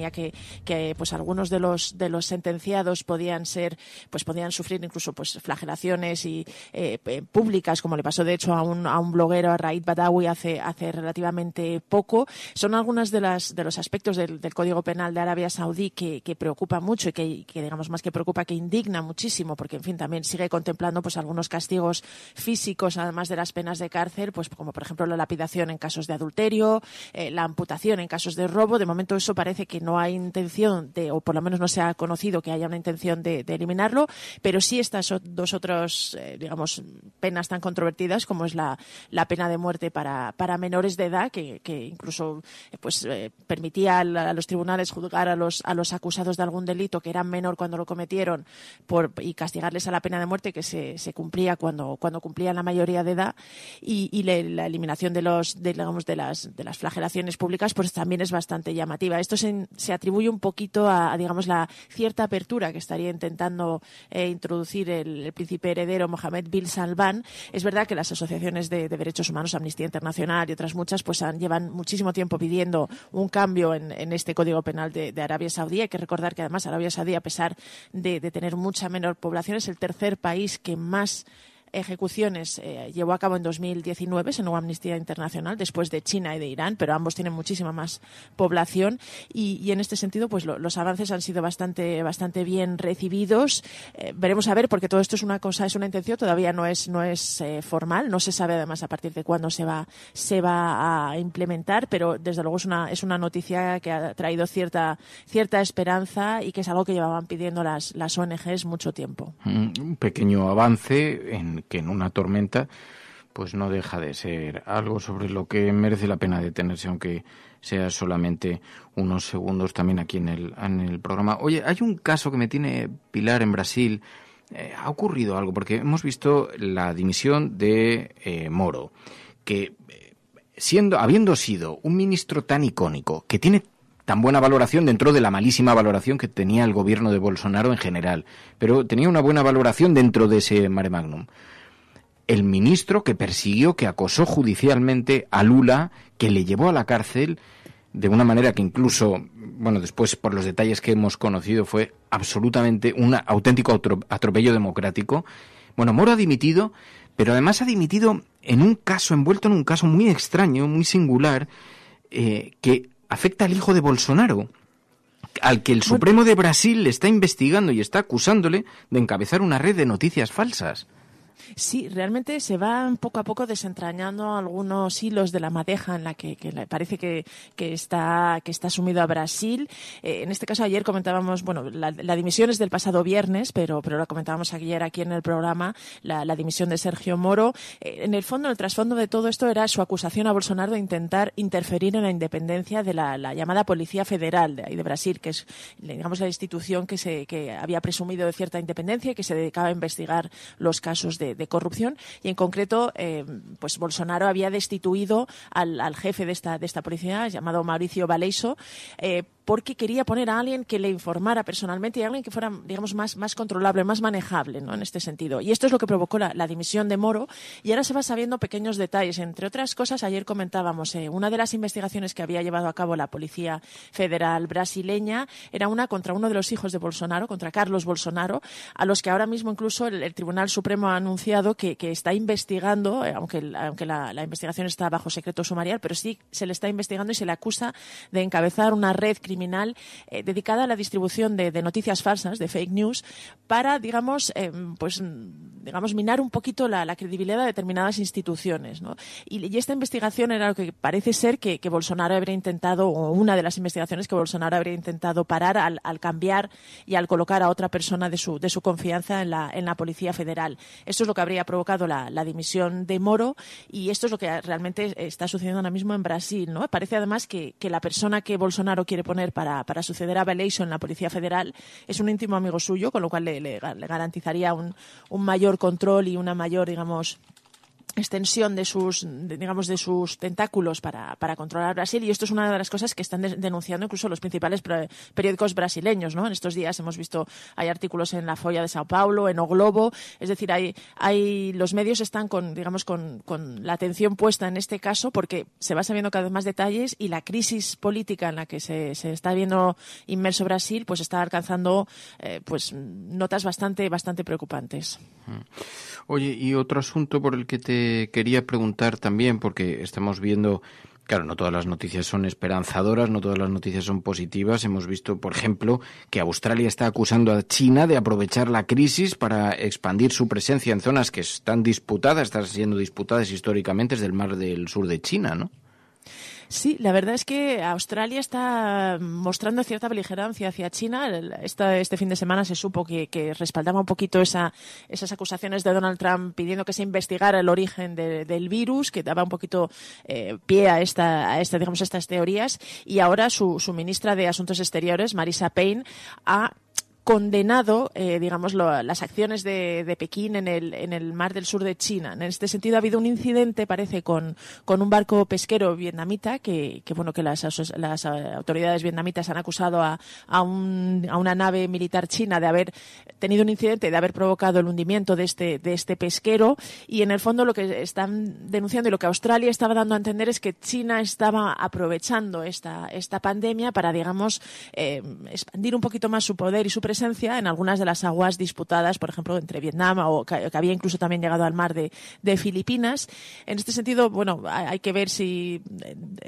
que, pues algunos de los de los sentenciados podían ser pues podían sufrir incluso pues flagelaciones y eh, públicas como le pasó de hecho a un, a un bloguero a Raid Badawi hace hace relativamente poco son algunas de las de los aspectos del, del Código Penal de Arabia Saudí que, preocupa mucho y que, digamos más que preocupa que indigna muchísimo porque en fin también sigue contemplando pues algunos castigos físicos además de las penas de cárcel pues como por ejemplo la lapidación en casos de adulterio eh, la amputación en casos de robo de momento eso parece que no hay intención de, o por lo menos no se ha conocido que haya una intención de, eliminarlo, pero sí estas dos otras, eh, digamos, penas tan controvertidas como es la, la pena de muerte para, para menores de edad, que, incluso eh, pues, eh, permitía a, los tribunales juzgar a los, a los acusados de algún delito que eran menor cuando lo cometieron y castigarles a la pena de muerte que se, cumplía cuando, cuando cumplían la mayoría de edad y, la eliminación de los digamos, de las de las flagelaciones públicas pues también es bastante llamativa esto se atribuye un poquito a, digamos, la cierta apertura que estaría intentando eh, introducir el, príncipe heredero Mohamed Bin Salman. Es verdad que las asociaciones de, derechos humanos, Amnistía Internacional y otras muchas, pues han, llevan muchísimo tiempo pidiendo un cambio en, este Código Penal de, Arabia Saudí. Hay que recordar que además Arabia Saudí, a pesar de tener mucha menor población, es el tercer país que más ejecuciones eh, llevó a cabo en 2019, una Amnistía Internacional, después de China y de Irán, pero ambos tienen muchísima más población y, en este sentido, pues los avances han sido bastante, bastante bien recibidos. Eh, veremos a ver, porque todo esto es una cosa, es una intención, todavía no es, no es eh, formal, no se sabe además a partir de cuándo se va, se va a implementar, pero desde luego es una, es una noticia que ha traído cierta, cierta esperanza y que es algo que llevaban pidiendo las, las ONGs mucho tiempo. Mm, un pequeño avance en que en una tormenta pues no deja de ser algo sobre lo que merece la pena detenerse, aunque sea solamente unos segundos también aquí en el, programa. Oye, hay un caso que me tiene Pilar en Brasil. Eh, ha ocurrido algo, porque hemos visto la dimisión de eh, Moro, que eh, siendo, habiendo sido un ministro tan icónico, que tiene tan buena valoración dentro de la malísima valoración que tenía el gobierno de Bolsonaro en general, pero tenía una buena valoración dentro de ese mare magnum el ministro que persiguió, que acosó judicialmente a Lula, que le llevó a la cárcel de una manera que incluso, bueno, después por los detalles que hemos conocido fue absolutamente un auténtico atropello democrático. Bueno, Moro ha dimitido, pero además ha dimitido en un caso, envuelto en un caso muy extraño, muy singular, eh, que afecta al hijo de Bolsonaro, al que el Supremo de Brasil le está investigando y está acusándole de encabezar una red de noticias falsas. Sí, realmente se van poco a poco desentrañando algunos hilos de la madeja en la que, parece que, está, que está sumido a Brasil. Eh, en este caso, ayer comentábamos, bueno, la, dimisión es del pasado viernes, pero, pero la comentábamos ayer aquí en el programa, la, dimisión de Sergio Moro. Eh, en el fondo, el trasfondo de todo esto era su acusación a Bolsonaro de intentar interferir en la independencia de la, llamada Policía Federal de, de Brasil, que es, digamos, la institución que, se, que había presumido de cierta independencia y que se dedicaba a investigar los casos de de, corrupción y en concreto eh, pues Bolsonaro había destituido al, al, jefe de esta, de esta policía llamado Mauricio Baleiso eh, porque quería poner a alguien que le informara personalmente y a alguien que fuera, digamos, más, más controlable, más manejable, ¿no? En este sentido. Y esto es lo que provocó la, dimisión de Moro y ahora se va sabiendo pequeños detalles. Entre otras cosas, ayer comentábamos, eh, una de las investigaciones que había llevado a cabo la Policía Federal brasileña era una contra uno de los hijos de Bolsonaro, contra Carlos Bolsonaro, a los que ahora mismo incluso el, Tribunal Supremo ha anunciado que, está investigando, eh, aunque, la investigación está bajo secreto sumarial, pero sí se le está investigando y se le acusa de encabezar una red criminal eh, dedicada a la distribución de, noticias falsas, de fake news, para, digamos, eh, pues, digamos minar un poquito la, credibilidad de determinadas instituciones. Y, esta investigación era lo que parece ser que, Bolsonaro habría intentado, o una de las investigaciones que Bolsonaro habría intentado parar al, cambiar y al colocar a otra persona de su, confianza en la, Policía Federal. Esto es lo que habría provocado la, dimisión de Moro y esto es lo que realmente está sucediendo ahora mismo en Brasil. ¿no? Parece además que la persona que Bolsonaro quiere poner para, para suceder a en la Policía Federal, es un íntimo amigo suyo, con lo cual le, garantizaría un, un mayor control y una mayor, digamos, extensión de sus, digamos, de sus tentáculos para, para, controlar Brasil. Y esto es una de las cosas que están denunciando incluso los principales periódicos brasileños. ¿no? En estos días hemos visto, hay artículos en La Folla de Sao Paulo, en O Globo. Es decir, hay, hay, los medios están con, digamos, con, con la atención puesta en este caso porque se va sabiendo cada vez más detalles y la crisis política en la que se, se está viendo inmerso Brasil pues está alcanzando eh, pues notas bastante, bastante preocupantes. Mm. Oye, y otro asunto por el que te eh, quería preguntar también, porque estamos viendo Claro, no todas las noticias son esperanzadoras, no todas las noticias son positivas. Hemos visto, por ejemplo, que Australia está acusando a China de aprovechar la crisis para expandir su presencia en zonas que están disputadas, están siendo disputadas históricamente desde el mar del sur de China, ¿no? Sí, la verdad es que Australia está mostrando cierta beligerancia hacia China. Esta, este fin de semana se supo que, respaldaba un poquito esa, esas acusaciones de Donald Trump pidiendo que se investigara el origen del virus, que daba un poquito eh, pie a, esta, digamos, estas teorías. Y ahora su, su ministra de Asuntos Exteriores, Marisa Payne, ha condenado, eh, digamos, las acciones de, de Pekín en el, en el, mar del sur de China. En este sentido, ha habido un incidente, parece, con, con un barco pesquero vietnamita que, bueno, que las, las, eh, autoridades vietnamitas han acusado a, una nave militar china de haber tenido un incidente, de haber provocado el hundimiento de este, de este pesquero. Y en el fondo, lo que están denunciando y lo que Australia estaba dando a entender es que China estaba aprovechando esta, esta pandemia para, digamos, eh, expandir un poquito más su poder y su presencia en algunas de las aguas disputadas, por ejemplo, entre Vietnam o que, había incluso también llegado al mar de, Filipinas. En este sentido, bueno, hay, que ver si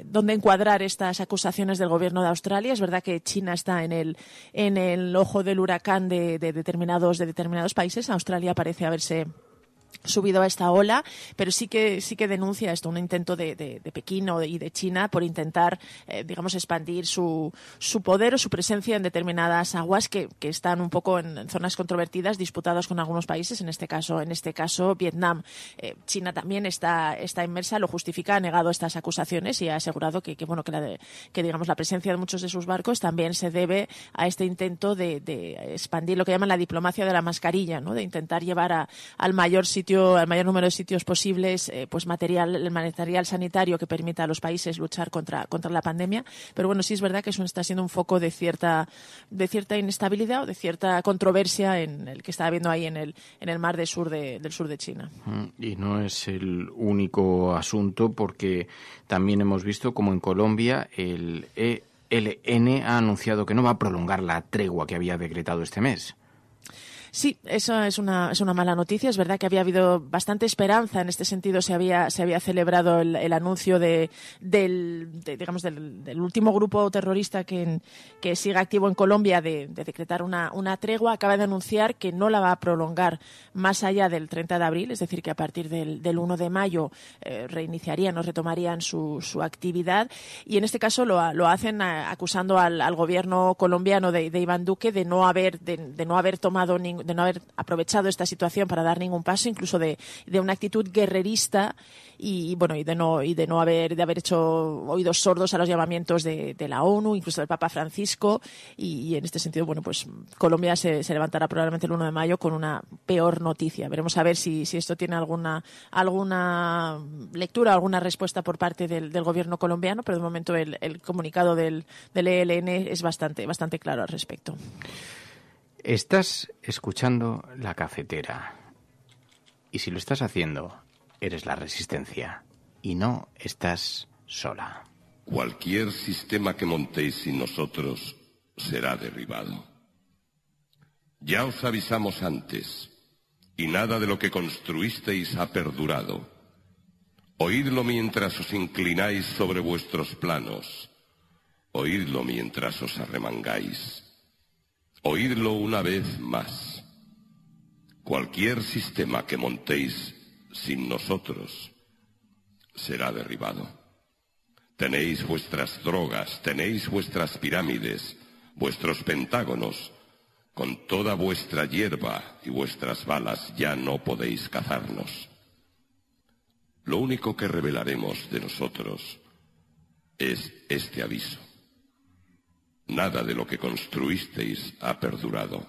dónde encuadrar estas acusaciones del gobierno de Australia. Es verdad que China está en el, ojo del huracán de determinados, de determinados países. Australia parece haberse subido a esta ola, pero sí que sí que denuncia esto un intento de, de, Pekín y de China por intentar, eh, digamos, expandir su, su poder o su presencia en determinadas aguas que, están un poco en, zonas controvertidas, disputadas con algunos países, en este caso, en este caso, Vietnam. Eh, China también está está inmersa, lo justifica, ha negado estas acusaciones y ha asegurado que, bueno que la que digamos la presencia de muchos de sus barcos también se debe a este intento de, expandir lo que llaman la diplomacia de la mascarilla, no, de intentar llevar a, al mayor sitio, al mayor número de sitios posibles, eh, pues material, el material sanitario que permita a los países luchar contra, contra la pandemia. Pero bueno, sí es verdad que eso está siendo un foco de cierta, de cierta inestabilidad o de cierta controversia en el que está habiendo ahí en el, en el mar del sur de, del sur de China. Mm, y no es el único asunto porque también hemos visto como en Colombia el ELN ha anunciado que no va a prolongar la tregua que había decretado este mes. Sí, eso es una, es una mala noticia. Es verdad que había habido bastante esperanza en este sentido. Se había, se había celebrado el, anuncio de, del, digamos, del, último grupo terrorista que, que sigue activo en Colombia de, decretar una, una, tregua. Acaba de anunciar que no la va a prolongar más allá del 30 de abril, es decir, que a partir del, del 1 de mayo eh, reiniciarían o retomarían su, su, actividad. Y en este caso lo, lo hacen eh, acusando al, al gobierno colombiano de, de, Iván Duque de no haber, de no haber tomado ningún de no haber aprovechado esta situación para dar ningún paso, incluso de, una actitud guerrerista y, bueno, y de no, y de no haber, de haber hecho oídos sordos a los llamamientos de, la ONU, incluso del Papa Francisco. Y, en este sentido, bueno, pues Colombia se, levantará probablemente el 1 de mayo con una peor noticia. Veremos a ver si, esto tiene alguna, alguna lectura, alguna respuesta por parte del, gobierno colombiano, pero de momento el, comunicado del, del ELN es bastante, bastante claro al respecto. Estás escuchando la cafetera. Y si lo estás haciendo, eres la resistencia. Y no estás sola. Cualquier sistema que montéis sin nosotros será derribado. Ya os avisamos antes, y nada de lo que construisteis ha perdurado. Oídlo mientras os inclináis sobre vuestros planos. Oídlo mientras os arremangáis Oídlo una vez más. Cualquier sistema que montéis sin nosotros será derribado. Tenéis vuestras drogas, tenéis vuestras pirámides, vuestros pentágonos, con toda vuestra hierba y vuestras balas ya no podéis cazarnos. Lo único que revelaremos de nosotros es este aviso. Nada de lo que construisteis ha perdurado.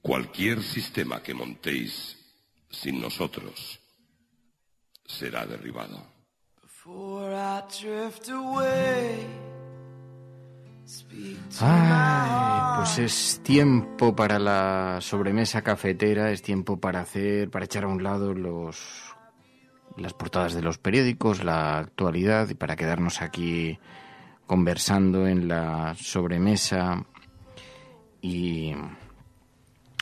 Cualquier sistema que montéis sin nosotros será derribado. pues es tiempo para la sobremesa cafetera, es tiempo para hacer, para echar a un lado los las portadas de los periódicos, la actualidad y para quedarnos aquí conversando en la sobremesa y...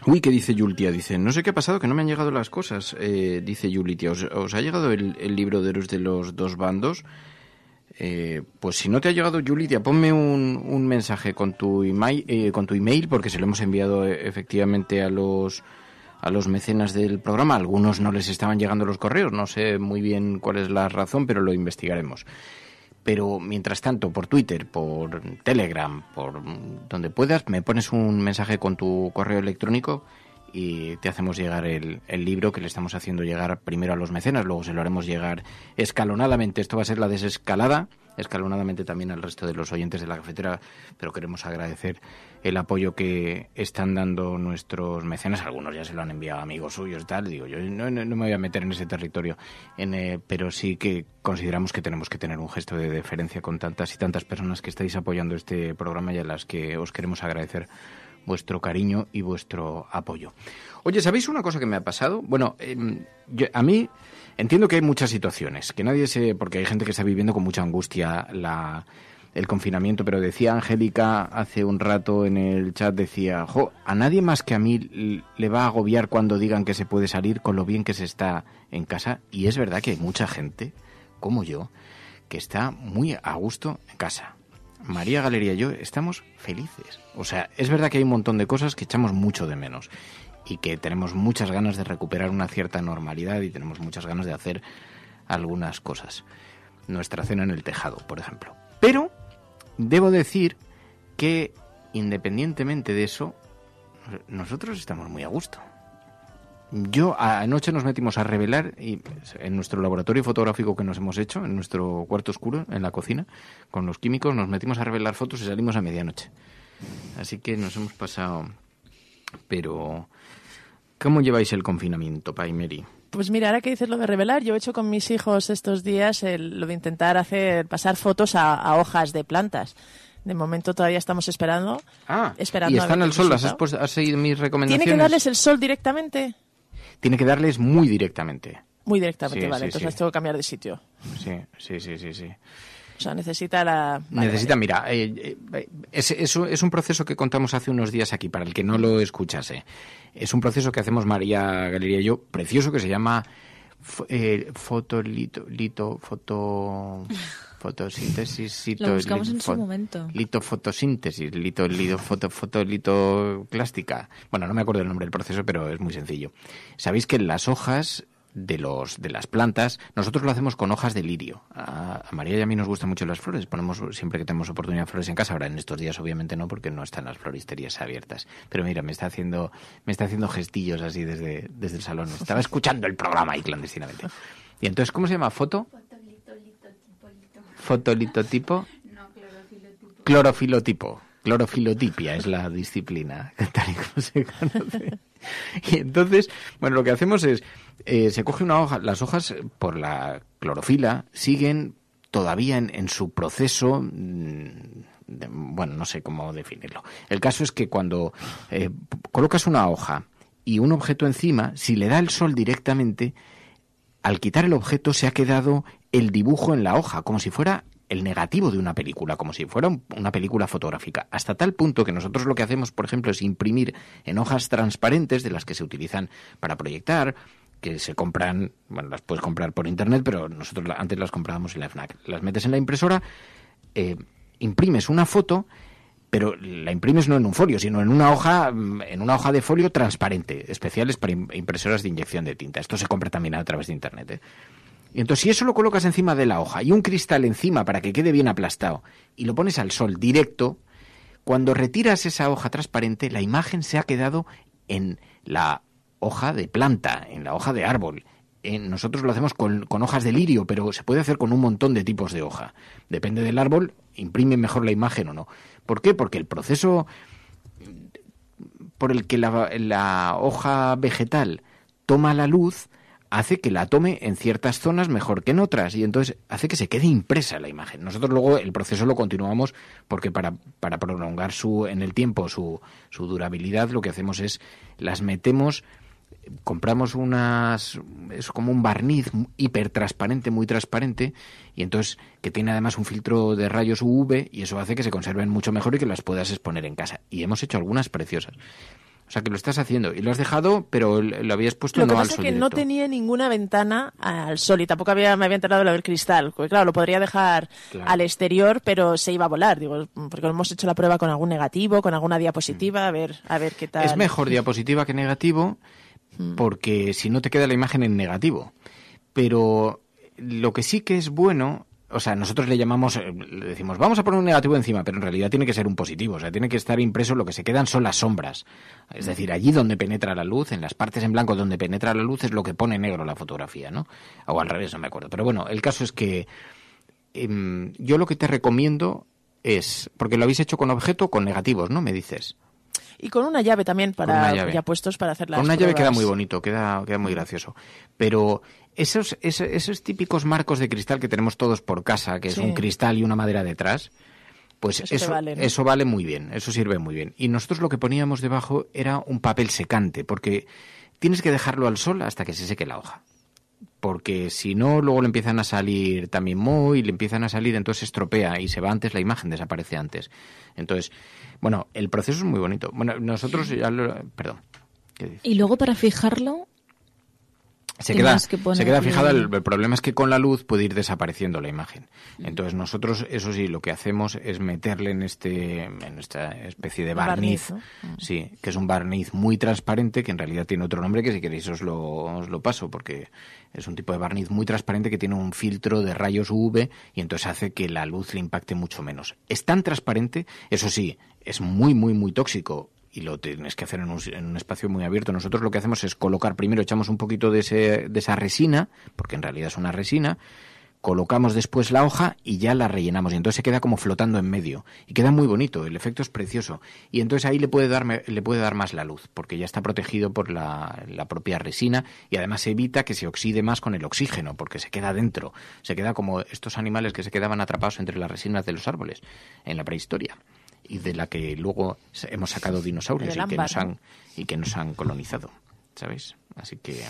Uy, ¿qué dice Yultia? Dice, no sé qué ha pasado, que no me han llegado las cosas, eh, dice Yulitia, ¿Os, ha llegado el, libro de los, de los dos bandos? Eh, pues si no te ha llegado, Yulitia... ponme un, mensaje con tu, email, eh, con tu email, porque se lo hemos enviado efectivamente a los, a los mecenas del programa. Algunos no les estaban llegando los correos, no sé muy bien cuál es la razón, pero lo investigaremos pero mientras tanto por Twitter, por Telegram, por donde puedas, me pones un mensaje con tu correo electrónico y te hacemos llegar el, libro que le estamos haciendo llegar primero a los mecenas, luego se lo haremos llegar escalonadamente. Esto va a ser la desescalada, escalonadamente también al resto de los oyentes de la cafetera, pero queremos agradecer el apoyo que están dando nuestros mecenas. Algunos ya se lo han enviado a amigos suyos, y tal. Digo, yo no, me voy a meter en ese territorio, en, eh, pero sí que consideramos que tenemos que tener un gesto de deferencia con tantas y tantas personas que estáis apoyando este programa y a las que os queremos agradecer vuestro cariño y vuestro apoyo. Oye, ¿sabéis una cosa que me ha pasado? Bueno, em, a mí entiendo que hay muchas situaciones, que nadie se... porque hay gente que está viviendo con mucha angustia la el confinamiento, pero decía Angélica hace un rato en el chat, decía, jo, a nadie más que a mí le va a agobiar cuando digan que se puede salir con lo bien que se está en casa. Y es verdad que hay mucha gente, como yo, que está muy a gusto en casa. María Galería y yo estamos felices. O sea, es verdad que hay un montón de cosas que echamos mucho de menos y que tenemos muchas ganas de recuperar una cierta normalidad y tenemos muchas ganas de hacer algunas cosas. Nuestra cena en el tejado, por ejemplo. Pero Debo decir que, independientemente de eso, nosotros estamos muy a gusto. Yo anoche nos metimos a revelar y en nuestro laboratorio fotográfico que nos hemos hecho, en nuestro cuarto oscuro, en la cocina, con los químicos, nos metimos a revelar fotos y salimos a medianoche. Así que nos hemos pasado. Pero, ¿cómo lleváis el confinamiento, Paimeri? Pues mira, ahora que dices lo de revelar, yo he hecho con mis hijos estos días lo de intentar hacer pasar fotos a, hojas de plantas. De momento todavía estamos esperando. Ah, esperando y están al sol. Has, seguido mis recomendaciones? Tiene que darles el sol directamente. Tiene que darles muy directamente. Muy directamente, vale. entonces tengo que cambiar de sitio. Sí, sí, sí, sí, sí. O necesita la... necesita, mira, eh, eh, es, un proceso que contamos hace unos días aquí, para el que no lo escuchase. Es un proceso que hacemos María Galería y yo, precioso, que se llama eh, fotolito, lito, foto... fotosíntesis, Lo buscamos en su momento. Litofotosíntesis, lito, lito, foto, Bueno, no me acuerdo el nombre del proceso, pero es muy sencillo. Sabéis que las hojas de, los, de las plantas. Nosotros lo hacemos con hojas de lirio. A, María y a mí nos gustan mucho las flores. Ponemos siempre que tenemos oportunidad flores en casa. Ahora en estos días obviamente no porque no están las floristerías abiertas. Pero mira, me está haciendo, me está haciendo gestillos así desde, desde el salón. Estaba escuchando el programa ahí clandestinamente. Y entonces, ¿cómo se llama? ¿Foto? Fotolitotipo. No, clorofilotipo. Clorofilotipo. Clorofilotipia es la disciplina, tal y como se conoce. y entonces, bueno, lo que hacemos es, eh, se coge una hoja, las hojas eh, por la clorofila siguen todavía en, su proceso, mm, bueno, no sé cómo definirlo. El caso es que cuando eh, colocas una hoja y un objeto encima, si le da el sol directamente, al quitar el objeto se ha quedado el dibujo en la hoja, como si fuera el negativo de una película, como si fuera una película fotográfica, hasta tal punto que nosotros lo que hacemos, por ejemplo, es imprimir en hojas transparentes de las que se utilizan para proyectar, que se compran, bueno, las puedes comprar por internet, pero nosotros antes las comprábamos en la FNAC. Las metes en la impresora, eh, imprimes una foto, pero la imprimes no en un folio, sino en una hoja, mm, en una hoja de folio transparente, especiales para impresoras de inyección de tinta. Esto se compra también a través de internet. ¿eh? Entonces, si eso lo colocas encima de la hoja y un cristal encima para que quede bien aplastado y lo pones al sol directo, cuando retiras esa hoja transparente, la imagen se ha quedado en la hoja de planta, en la hoja de árbol. Eh, nosotros lo hacemos con, hojas de lirio, pero se puede hacer con un montón de tipos de hoja. Depende del árbol, imprime mejor la imagen o no. ¿Por qué? Porque el proceso por el que la hoja vegetal toma la luz hace que la tome en ciertas zonas mejor que en otras y entonces hace que se quede impresa la imagen. Nosotros luego el proceso lo continuamos porque para, para prolongar su, en el tiempo su, su durabilidad lo que hacemos es las metemos compramos unas es como un barniz hiper transparente muy transparente y entonces que tiene además un filtro de rayos UV y eso hace que se conserven mucho mejor y que las puedas exponer en casa y hemos hecho algunas preciosas o sea, que lo estás haciendo y lo has dejado, pero lo habías puesto lo no que pasa Es que no tenía ninguna ventana al sol y tampoco había, me había enterado de ver del cristal. claro, lo podría dejar al exterior, pero se iba a volar. Digo, porque hemos hecho la prueba con algún negativo, con alguna diapositiva, a ver, a ver qué tal. Es mejor diapositiva que negativo, mm. porque si no te queda la imagen en negativo. Pero lo que sí que es bueno o sea, nosotros le llamamos, eh, le decimos, vamos a poner un negativo encima, pero en realidad tiene que ser un positivo, o sea, tiene que estar impreso, lo que se quedan son las sombras. Es decir, allí donde penetra la luz, en las partes en blanco donde penetra la luz, es lo que pone negro la fotografía, ¿no? O al revés, no me acuerdo. Pero bueno, el caso es que em, yo lo que te recomiendo es, porque lo habéis hecho con objeto, con negativos, ¿no? Me dices y con una llave también para ya puestos para hacer la Con una llave queda muy bonito, queda, queda muy gracioso. Pero esos, esos, típicos marcos de cristal que tenemos todos por casa, que es un cristal y una madera detrás, pues eso, eso, vale, muy bien, eso sirve muy bien. Y nosotros lo que poníamos debajo era un papel secante, porque tienes que dejarlo al sol hasta que se seque la hoja. Porque si no, luego le empiezan a salir también moho y le empiezan a salir, entonces se estropea y se va antes la imagen, desaparece antes. Entonces, bueno, el proceso es muy bonito. Bueno, nosotros ya lo, Perdón. y luego para fijarlo, se queda, se queda fijada. El, problema es que con la luz puede ir desapareciendo la imagen. Entonces nosotros, eso sí, lo que hacemos es meterle en este, en esta especie de barniz, ah. sí, que es un barniz muy transparente que en realidad tiene otro nombre que si queréis os lo, os lo paso porque es un tipo de barniz muy transparente que tiene un filtro de rayos UV y entonces hace que la luz le impacte mucho menos. Es tan transparente, eso sí, es muy, muy, muy tóxico y lo tienes que hacer en un, en un, espacio muy abierto. Nosotros lo que hacemos es colocar, primero echamos un poquito de, ese, de esa resina, porque en realidad es una resina, colocamos después la hoja y ya la rellenamos. Y entonces se queda como flotando en medio. Y queda muy bonito, el efecto es precioso. Y entonces ahí le puede dar, le puede dar más la luz, porque ya está protegido por la, propia resina y además evita que se oxide más con el oxígeno, porque se queda dentro. Se queda como estos animales que se quedaban atrapados entre las resinas de los árboles en la prehistoria y de la que luego hemos sacado dinosaurios y que, nos han, y que nos han colonizado. sabes Así que...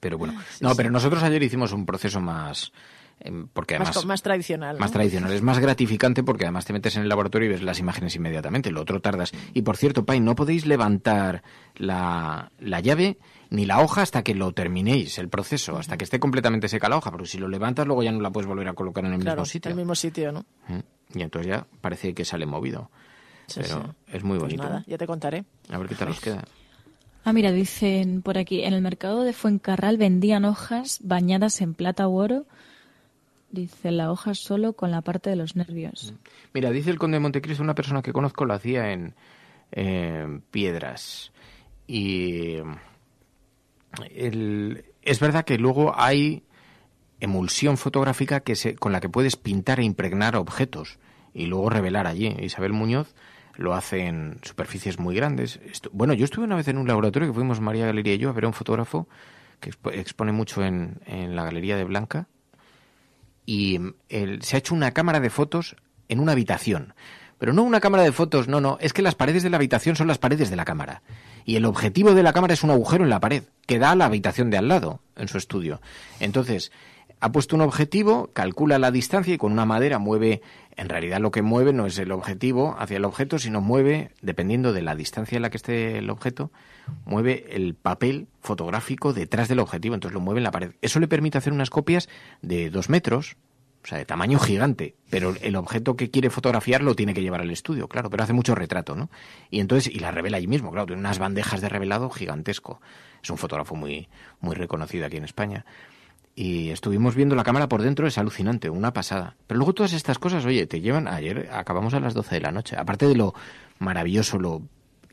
Pero bueno, ah, no, pero nosotros ayer hicimos un proceso más, em, porque además más, tradicional más tradicional es más gratificante porque además te metes en el laboratorio y ves las imágenes inmediatamente lo otro tardas y por cierto Pai no podéis levantar la, llave ni la hoja hasta que lo terminéis el proceso hasta que esté completamente seca la hoja porque si lo levantas luego ya no la puedes volver a colocar en el mismo sitio mm, y entonces ya parece que sale movido pero es muy pues nada, ya te contaré a ver qué tal nos queda Ah, mira, dicen por aquí, en el mercado de Fuencarral vendían hojas bañadas en plata u oro. Dice la hoja solo con la parte de los nervios. Mm. Mira, dice el conde de Montecristo, una persona que conozco lo hacía en piedras. Y es verdad que luego hay emulsión fotográfica que se, con la que puedes pintar e impregnar objetos y luego revelar allí. Isabel Muñoz lo hace en superficies muy grandes. bueno, yo estuve una vez en un laboratorio que fuimos María Galería y yo a ver a un fotógrafo que expone mucho en, la Galería de Blanca y mm, él, se ha hecho una cámara de fotos en una habitación. Pero no una cámara de fotos, no, no, es que las paredes de la habitación son las paredes de la cámara. Y el objetivo de la cámara es un agujero en la pared, que da a la habitación de al lado, en su estudio. Entonces, ha puesto un objetivo, calcula la distancia y con una madera mueve, en realidad lo que mueve no es el objetivo hacia el objeto, sino mueve, dependiendo de la distancia en la que esté el objeto, mueve el papel fotográfico detrás del objetivo, entonces lo mueve en la pared. Eso le permite hacer unas copias de dos metros, o sea, de tamaño gigante, pero el objeto que quiere fotografiar lo tiene que llevar al estudio, claro, pero hace mucho retrato, ¿no? Y entonces, y la revela allí mismo, claro, tiene unas bandejas de revelado gigantesco. Es un fotógrafo muy, muy reconocido aquí en España y estuvimos viendo la cámara por dentro, es alucinante, una pasada. Pero luego todas estas cosas, oye, te llevan, ayer acabamos a las 12 de la noche, aparte de lo maravilloso, lo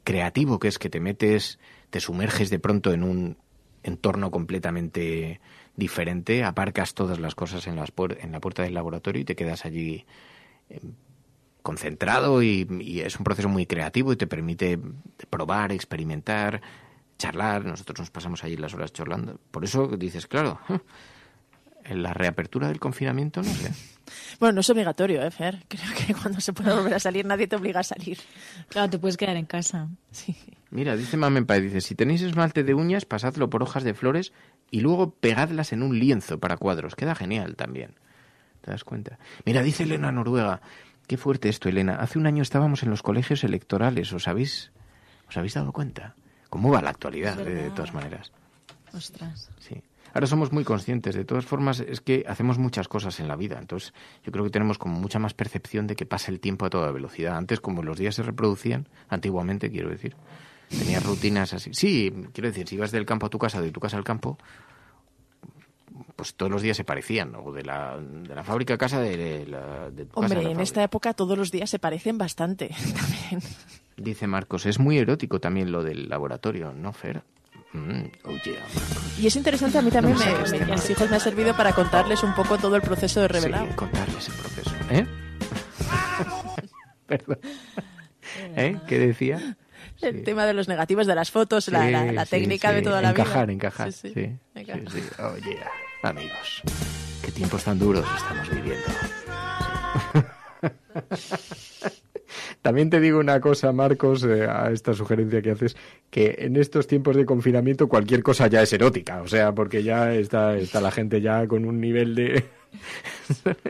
creativo que es que te metes, te sumerges de pronto en un entorno completamente diferente, aparcas todas las cosas en, las en la puerta del laboratorio y te quedas allí eh, concentrado y, y es un proceso muy creativo y te permite probar, experimentar, charlar, nosotros nos pasamos allí las horas charlando. Por eso dices, claro, en la reapertura del confinamiento, no sé. Bueno, no es obligatorio, ¿eh, Fer? Creo que cuando se pueda volver a salir nadie te obliga a salir. Claro, te puedes quedar en casa. Sí. Mira, dice Mamenpa, dice, si tenéis esmalte de uñas, pasadlo por hojas de flores y luego pegadlas en un lienzo para cuadros. Queda genial también. ¿Te das cuenta? Mira, dice Elena Noruega, qué fuerte esto, Elena. Hace un año estábamos en los colegios electorales, ¿os habéis, os habéis dado cuenta? ¿Cómo va la actualidad, eh, de, de todas maneras? Ostras. Sí. Ahora somos muy conscientes. De todas formas, es que hacemos muchas cosas en la vida. Entonces, yo creo que tenemos como mucha más percepción de que pasa el tiempo a toda velocidad. Antes, como los días se reproducían, antiguamente, quiero decir, tenías rutinas así. Sí, quiero decir, si ibas del campo a tu casa, de tu casa al campo, pues todos los días se parecían, o de la, de la fábrica a casa de la... De tu Hombre, en esta época todos los días se parecen bastante Dice Marcos, es muy erótico también lo del laboratorio, ¿no, Fer? Mm, y es interesante, a mí también, me, me, ha servido para contarles un poco todo el proceso de revelar contarles el proceso. ¿Eh? Perdón. ¿Eh? ¿Qué decía? el tema de los negativos de las fotos, la, técnica de toda la encajar, vida. Encajar, encajar. Sí, oh, yeah. Amigos, qué tiempos tan duros estamos viviendo. También te digo una cosa, Marcos, eh, a esta sugerencia que haces, que en estos tiempos de confinamiento cualquier cosa ya es erótica, o sea, porque ya está, está la gente ya con un nivel de...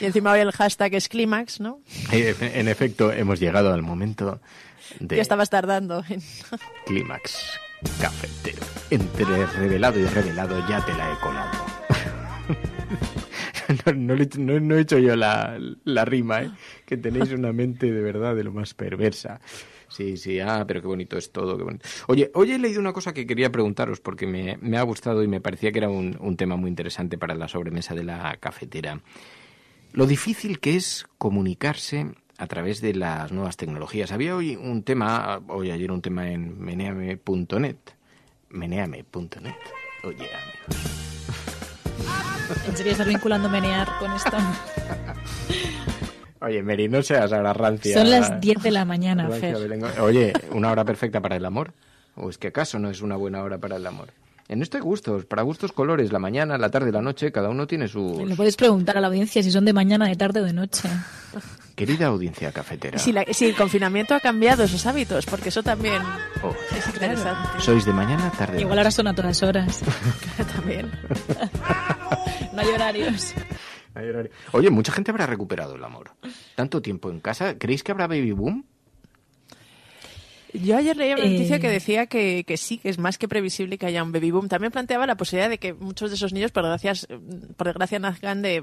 y encima hoy el hashtag es clímax, ¿no? En efecto, hemos llegado al momento de... Ya estabas tardando. clímax cafetero. Entre revelado y revelado ya te la he colado. no, he hecho yo la, rima, ¿eh? que tenéis una mente de verdad de lo más perversa. Sí, sí, ah, pero qué bonito es todo. Oye, hoy he leído una cosa que quería preguntaros porque me, ha gustado y me parecía que era un, tema muy interesante para la sobremesa de la cafetera. Lo difícil que es comunicarse a través de las nuevas tecnologías. Había hoy un tema, hoy ayer un tema en meneame.net. Meneame.net. Oye, amigos. En serio, estar vinculando menear con esto. Oye, Meri, no seas ahora Son las 10 de la mañana, Fer. Oye, una hora perfecta para el amor. ¿O es que acaso no es una buena hora para el amor? En este gustos, para gustos colores, la mañana, la tarde, la noche, cada uno tiene su. Lo puedes preguntar a la audiencia si son de mañana, de tarde o de noche. Querida audiencia cafetera. Si, el confinamiento ha cambiado esos hábitos, porque eso también oh. es interesante. Sois de mañana, tarde. Igual ahora son a todas horas. también. no hay horarios. Oye, mucha gente habrá recuperado el amor. Tanto tiempo en casa. ¿Creéis que habrá baby boom? Yo ayer leía una noticia que eh. decía que, sí, que es más que previsible que haya un baby boom. También planteaba la posibilidad de que muchos de esos niños, por, gracias, por desgracia, nazcan de,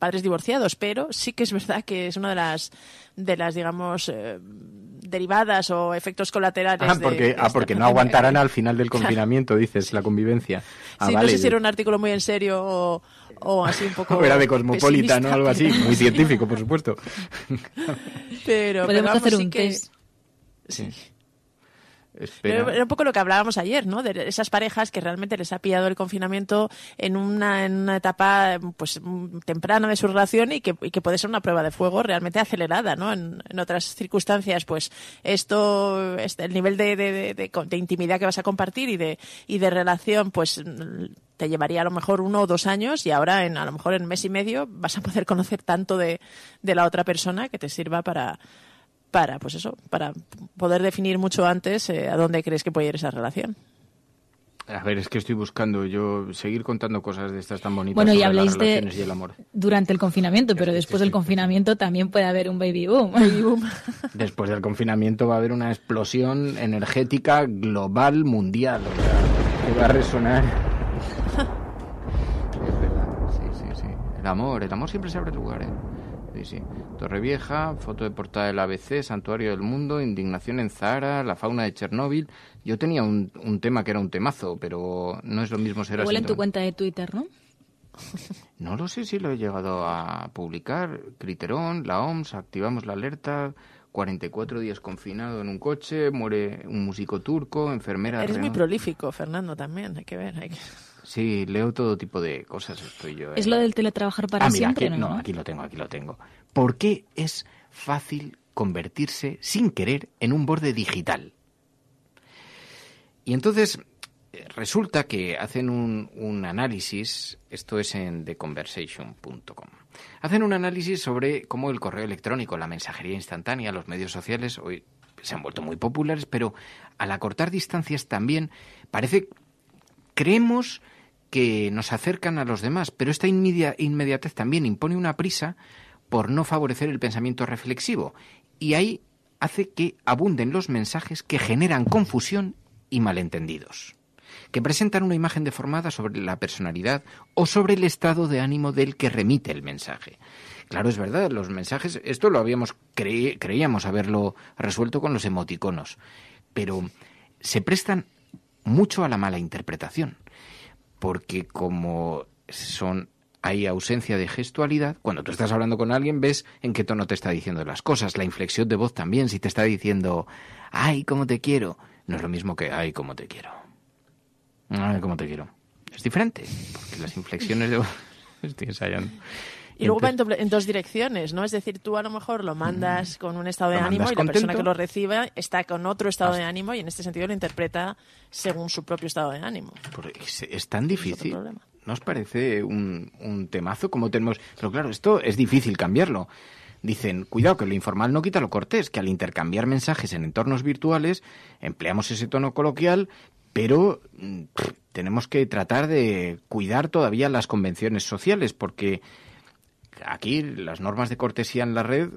padres divorciados, pero sí que es verdad que es una de las, de las digamos, eh, derivadas o efectos colaterales. Ah, porque, ah, porque no aguantarán al final del confinamiento, dices, la convivencia. Ah, no sé si era un artículo muy en serio o, así un poco. era de cosmopolita, ¿no? algo así, muy científico, por supuesto. pero podemos hacer un sí. Pero era un poco lo que hablábamos ayer, ¿no? De esas parejas que realmente les ha pillado el confinamiento en una, en una etapa pues temprana de su relación y que, puede ser una prueba de fuego realmente acelerada, ¿no? En, otras circunstancias, pues esto, este, el nivel de, de, de, intimidad que vas a compartir y de, y de relación, pues te llevaría a lo mejor uno o dos años y ahora a lo mejor en mes y medio vas a poder conocer tanto de la otra persona que te sirva para, para, pues eso, para poder definir mucho antes eh, a dónde crees que puede ir esa relación. A ver, es que estoy buscando yo seguir contando cosas de estas tan bonitas. Bueno, y habléis de y el amor. durante el confinamiento, pero después del confinamiento también puede haber un baby boom. boom. Después del confinamiento va a haber una explosión energética global mundial que va a resonar. es verdad, sí, sí, sí. El amor, el amor siempre se abre lugar, ¿eh? Sí, sí. Torrevieja, foto de portada del ABC, Santuario del Mundo, Indignación en Zara la fauna de Chernóbil. Yo tenía un, un tema que era un temazo, pero no es lo mismo ser Igual en tu cuenta de Twitter, ¿no? No lo sé si lo he llegado a publicar. Criterón, la OMS, activamos la alerta. 44 días confinado en un coche, muere un músico turco, enfermera. Eres muy prolífico, Fernando, también, hay que ver. Hay que... Sí, leo todo tipo de cosas. Estoy yo, ¿Es eh. lo del teletrabajar para ah, siempre? Aquí, ¿no? aquí lo tengo, aquí lo tengo. ¿Por qué es fácil convertirse sin querer en un borde digital? Y entonces eh, resulta que hacen un, un análisis, esto es en theconversation.com, hacen un análisis sobre cómo el correo electrónico, la mensajería instantánea, los medios sociales hoy se han vuelto muy populares, pero al acortar distancias también parece, creemos que nos acercan a los demás, pero esta inmediatez también impone una prisa por no favorecer el pensamiento reflexivo y ahí hace que abunden los mensajes que generan confusión y malentendidos, que presentan una imagen deformada sobre la personalidad o sobre el estado de ánimo del que remite el mensaje. Claro, es verdad, los mensajes, esto lo habíamos creíamos haberlo resuelto con los emoticonos, pero se prestan mucho a la mala interpretación porque como son hay ausencia de gestualidad. Cuando tú estás hablando con alguien, ves en qué tono te está diciendo las cosas. La inflexión de voz también, si te está diciendo, ay, cómo te quiero, no es lo mismo que, ay, cómo te quiero. Ay, cómo te quiero. Es diferente, porque las inflexiones de voz... Estoy ensayando. Y luego va en, dos direcciones, ¿no? Es decir, tú a lo mejor lo mandas mm. con un estado de ánimo y la persona que lo reciba está con otro estado de ah. ánimo y en este sentido lo interpreta según su propio estado de ánimo. E, es, tan difícil. Nos parece un, temazo como tenemos? Pero claro, esto es difícil cambiarlo. Dicen, cuidado que lo informal no quita lo cortés, que al intercambiar mensajes en entornos virtuales empleamos ese tono coloquial, pero mm, tenemos que tratar de cuidar todavía las convenciones sociales, porque aquí las normas de cortesía en la red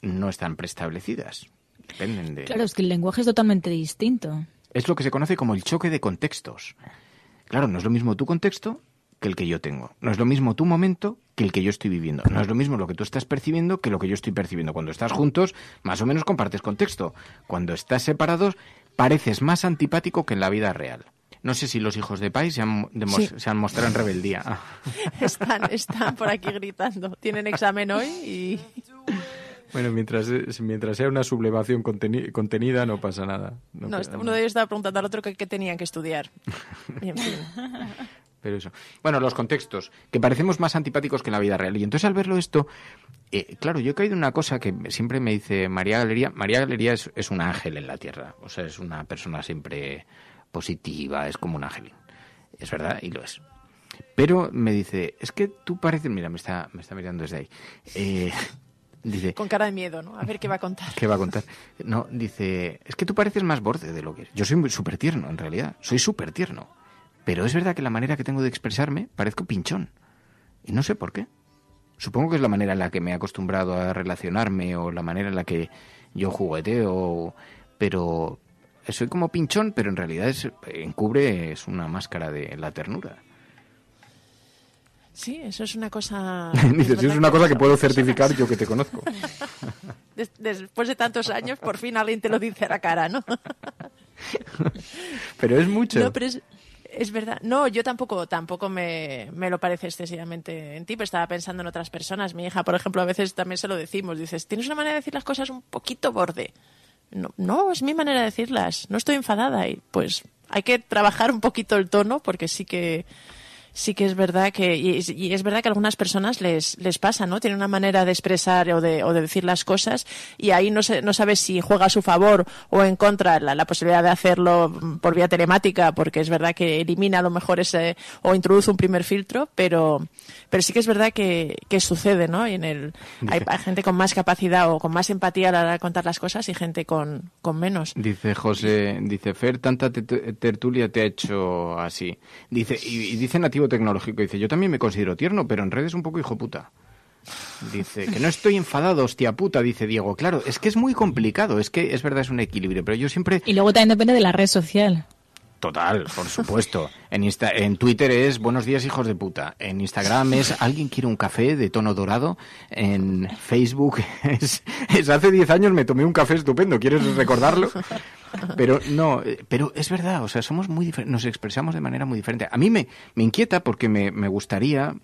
no están preestablecidas. Dependen de... Claro, es que el lenguaje es totalmente distinto. Es lo que se conoce como el choque de contextos. Claro, no es lo mismo tu contexto que el que yo tengo. No es lo mismo tu momento que el que yo estoy viviendo. No es lo mismo lo que tú estás percibiendo que lo que yo estoy percibiendo. Cuando estás juntos, más o menos compartes contexto. Cuando estás separados, pareces más antipático que en la vida real. No sé si los hijos de Pai se han, mostrado en rebeldía. Ah. están, están por aquí gritando. Tienen examen hoy y... Bueno, mientras, eh, mientras sea una sublevación contenida, no pasa nada. No, este, uno de ellos estaba preguntando al otro qué tenían que estudiar. Pero eso. Bueno, los contextos, que parecemos más antipáticos que en la vida real. Y entonces al verlo esto, eh, claro, yo he caído en una cosa que siempre me dice María Galería. María Galería es un ángel en la tierra. O sea, es una persona siempre positiva, es como un ángel. Es verdad y lo es. Pero me dice, es que tú pareces, mira, me está, me está mirando desde ahí. Eh, dice, Con cara de miedo, ¿no? A ver qué va a contar. ¿Qué va a contar? No, dice, es que tú pareces más borde de lo que Yo soy súper tierno, en realidad. Soy súper tierno. Pero es verdad que la manera que tengo de expresarme parezco pinchón. Y no sé por qué. Supongo que es la manera en la que me he acostumbrado a relacionarme o la manera en la que yo jugueteo, pero, soy como pinchón, pero en realidad es, encubre es una máscara de la ternura. Sí, eso es una cosa... Dices, es una cosa que puedo certificar yo que te conozco. Después de tantos años, por fin alguien te lo dice a la cara, ¿no? pero es mucho. es verdad. No, yo tampoco, tampoco me, me, lo parece excesivamente en ti, pero estaba pensando en otras personas. Mi hija, por ejemplo, a veces también se lo decimos. Dices, tienes una manera de decir las cosas un poquito borde no, es mi manera de decirlas, no estoy enfadada. Y pues hay que trabajar un poquito el tono porque sí que sí que es verdad que y, es verdad que a algunas personas les, les pasa, ¿no? Tienen una manera de expresar o de, o de decir las cosas y ahí no, no sabes si juega a su favor o en contra la, la, posibilidad de hacerlo por vía telemática, porque es verdad que elimina a lo mejor ese o introduce un primer filtro, pero, pero sí que es verdad que, que sucede, ¿no? Y en el, hay, gente con más capacidad o con más empatía a la hora de contar las cosas y gente con, con menos. Dice José, dice Fer, tanta tertulia te ha hecho así. Dice, y, y dice nativo tecnológico. Dice, yo también me considero tierno, pero en redes un poco hijo puta. Dice, que no estoy enfadado, hostia puta, dice Diego. Claro, es que es muy complicado, es que es verdad, es un equilibrio, pero yo siempre... Y luego también depende de la red social. Total, por supuesto. En, en Twitter es buenos días hijos de puta. En Instagram es alguien quiere un café de tono dorado. En Facebook es, hace 10 años me tomé un café estupendo. ¿Quieres recordarlo? Pero no, eh, pero es verdad, o sea, somos muy diferentes, nos expresamos de manera muy diferente. A mí me, me inquieta porque me, me gustaría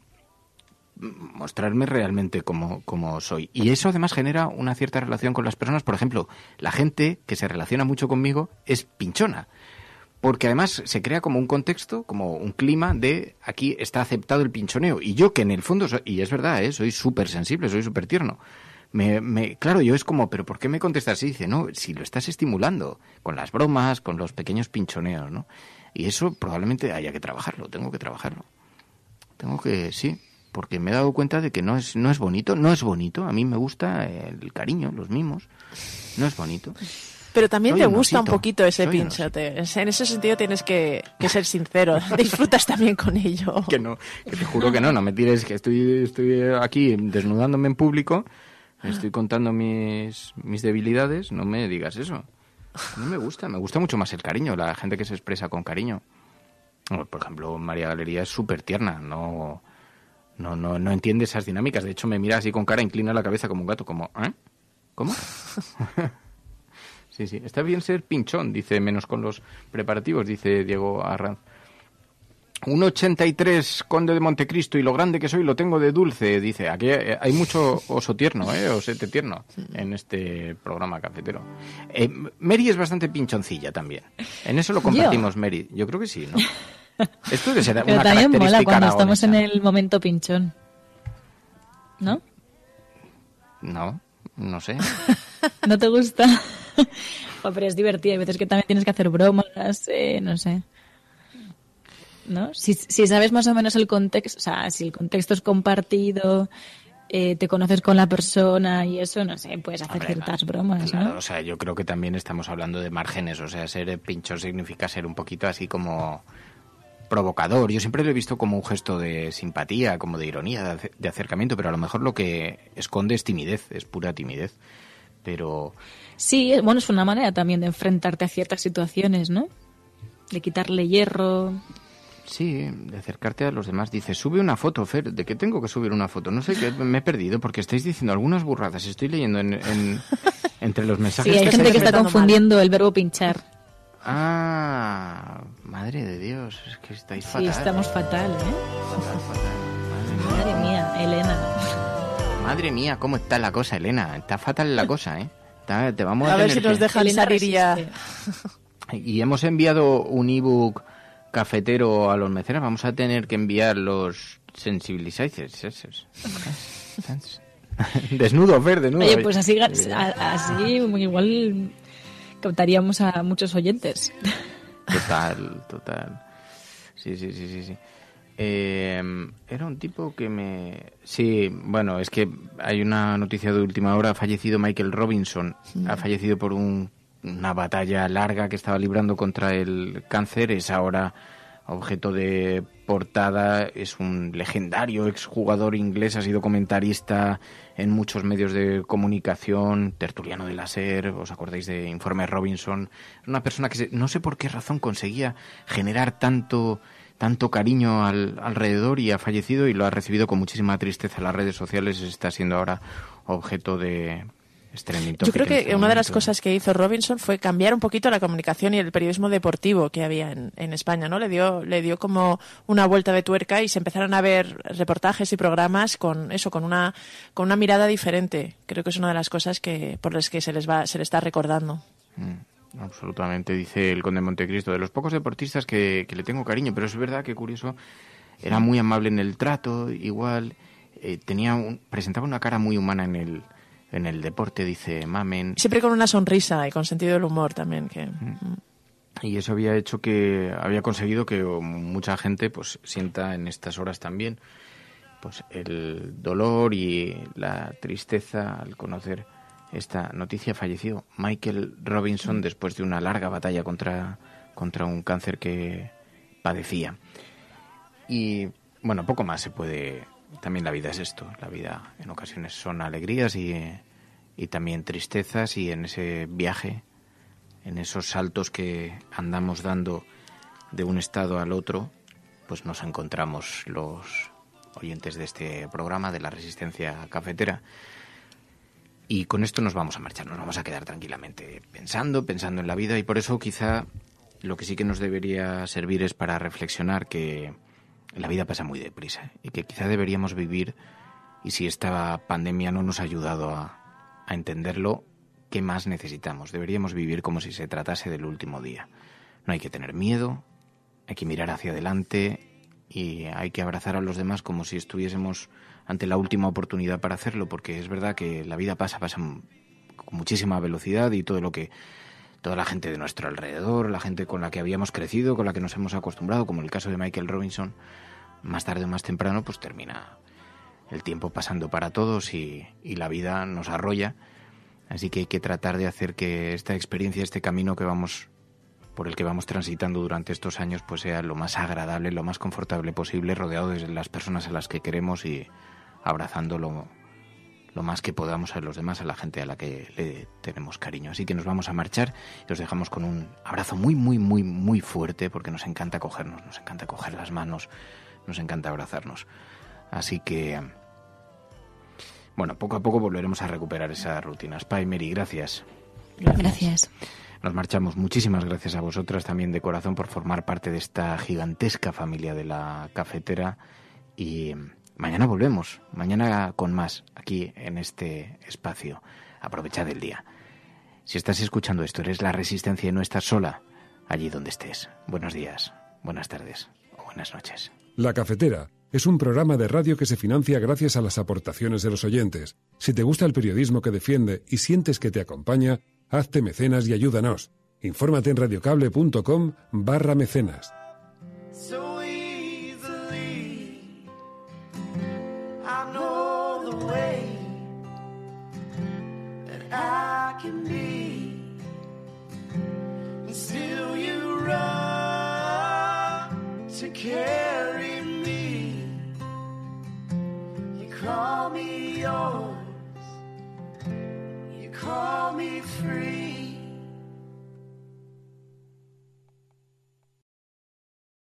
mostrarme realmente como, como, soy. Y eso además genera una cierta relación con las personas. Por ejemplo, la gente que se relaciona mucho conmigo es pinchona porque además se crea como un contexto, como un clima de aquí está aceptado el pinchoneo. Y yo que en el fondo, y es verdad, ¿eh? soy súper sensible, soy súper tierno. Me, claro, yo es como, pero ¿por qué me contestas? Y dice, no, si lo estás estimulando, con las bromas, con los pequeños pinchoneos, ¿no? Y eso probablemente haya que trabajarlo, tengo que trabajarlo. Tengo que, sí, porque me he dado cuenta de que no es, no es bonito, no es bonito. A mí me gusta el cariño, los mimos, no es bonito. Pero también te gusta un, poquito ese pinchote. En ese sentido tienes que, ser sincero. Disfrutas también con ello. Que no, que te juro que no, no me tires, que estoy, estoy aquí desnudándome en público, estoy contando mis, mis debilidades, no me digas eso. No me gusta, me gusta mucho más el cariño, la gente que se expresa con cariño. Por ejemplo, María Galería es súper tierna, no, no, no, no entiende esas dinámicas. De hecho, me mira así con cara, inclina la cabeza como un gato, como, ¿eh? ¿Cómo? Sí, sí. Está bien ser pinchón, dice, menos con los preparativos, dice Diego Arranz. Un 83 Conde de Montecristo y lo grande que soy lo tengo de dulce, dice. Aquí eh, hay mucho oso tierno, ¿eh? Osete tierno en este programa cafetero. Eh, Mary es bastante pinchoncilla también. En eso lo compartimos, Mary. Yo creo que sí, ¿no? Esto que será Pero una también cuando estamos en el momento pinchón. ¿No? No, no sé. ¿No te gusta? pero es divertido, hay veces que también tienes que hacer bromas, eh, no sé. ¿No? Si, sabes más o menos el contexto, o sea, si el contexto es compartido, eh, te conoces con la persona y eso, no sé, puedes hacer ciertas bromas, ¿no? O sea, yo creo que también estamos hablando de márgenes, o sea, ser pincho significa ser un poquito así como provocador. Yo siempre lo he visto como un gesto de simpatía, como de ironía, de acercamiento, pero a lo mejor lo que esconde es timidez, es pura timidez. Pero Sí, bueno, es una manera también de enfrentarte a ciertas situaciones, ¿no? De quitarle hierro. Sí, de acercarte a los demás. Dice, sube una foto, Fer. ¿De qué tengo que subir una foto? No sé, qué me he perdido porque estáis diciendo algunas burradas. Estoy leyendo entre los mensajes. Sí, hay gente que está confundiendo el verbo pinchar. Ah, madre de Dios, es que estáis fatal. Sí, estamos fatal, ¿eh? Fatal, fatal. madre mía, Elena. Madre mía, cómo está la cosa, Elena. Está fatal la cosa, ¿eh? a, ver si nos salir ya. Y hemos enviado un ebook cafetero a los mecenas. Vamos a tener que enviar los sensibilizers. desnudo, verdes desnudo. Oye, pues así, así igual captaríamos a muchos oyentes. Total, total. Sí, sí, sí, sí. sí. Em, era un tipo que me... Sí, bueno, es que hay una noticia de última hora, ha fallecido Michael Robinson, ha fallecido por una batalla larga que estaba librando contra el cáncer, es ahora objeto de portada, es un legendario exjugador inglés, ha sido comentarista en muchos medios de comunicación, tertuliano de la SER, os acordáis de Informe Robinson, una persona que no sé por qué razón conseguía generar tanto tanto cariño al, alrededor y ha fallecido y lo ha recibido con muchísima tristeza. en Las redes sociales y está siendo ahora objeto de yo creo que este una de las cosas que hizo Robinson fue cambiar un poquito la comunicación y el periodismo deportivo que había en, España, ¿no? Le dio, le dio como una vuelta de tuerca y se empezaron a ver reportajes y programas con eso, con una, con una mirada diferente. Creo que es una de las cosas que, por las que se les va, se les está recordando. Mm. Absolutamente, dice el conde Montecristo. De los pocos deportistas que, le tengo cariño, pero es verdad que curioso, era muy amable en el trato, igual, eh, tenía un, presentaba una cara muy humana en el, en el deporte, dice Mamen. Siempre con una sonrisa y con sentido del humor también. Que... Mm. Mm. Y eso había hecho que, había conseguido que mucha gente pues sienta en estas horas también pues el dolor y la tristeza al conocer esta noticia. Falleció Michael Robinson después de una larga batalla contra, contra un cáncer que padecía. Y bueno, poco más se puede. También la vida es esto. La vida en ocasiones son alegrías y, y también tristezas y en ese viaje, en esos saltos que andamos dando de un estado al otro, pues nos encontramos los oyentes de este programa de la resistencia cafetera. Y con esto nos vamos a marchar, nos vamos a quedar tranquilamente pensando, pensando en la vida y por eso quizá lo que sí que nos debería servir es para reflexionar que la vida pasa muy deprisa ¿eh? y que quizá deberíamos vivir y si esta pandemia no nos ha ayudado a, entenderlo, ¿qué más necesitamos? Deberíamos vivir como si se tratase del último día. No hay que tener miedo, hay que mirar hacia adelante y hay que abrazar a los demás como si estuviésemos ante la última oportunidad para hacerlo, porque es verdad que la vida pasa, pasa con muchísima velocidad y todo lo que toda la gente de nuestro alrededor, la gente con la que habíamos crecido, con la que nos hemos acostumbrado, como en el caso de Michael Robinson, más tarde o más temprano, pues termina el tiempo pasando para todos y, y la vida nos arrolla. Así que hay que tratar de hacer que esta experiencia, este camino que vamos por el que vamos transitando durante estos años, pues sea lo más agradable, lo más confortable posible, rodeado de las personas a las que queremos y, abrazando lo, más que podamos a los demás, a la gente a la que le tenemos cariño. Así que nos vamos a marchar y os dejamos con un abrazo muy, muy, muy, muy fuerte porque nos encanta cogernos, nos encanta coger las manos, nos encanta abrazarnos. Así que, bueno, poco a poco volveremos a recuperar esa rutina. Spy, y Gracias. gracias. Nos marchamos. Muchísimas gracias a vosotras también de corazón por formar parte de esta gigantesca familia de la cafetera y Mañana volvemos, mañana con más, aquí en este espacio. Aprovechad el día. Si estás escuchando esto, eres la resistencia y no estás sola allí donde estés. Buenos días, buenas tardes o buenas noches. La Cafetera es un programa de radio que se financia gracias a las aportaciones de los oyentes. Si te gusta el periodismo que defiende y sientes que te acompaña, hazte mecenas y ayúdanos. Infórmate en radiocable.com barra mecenas. carry me. You call me yours. You call me free.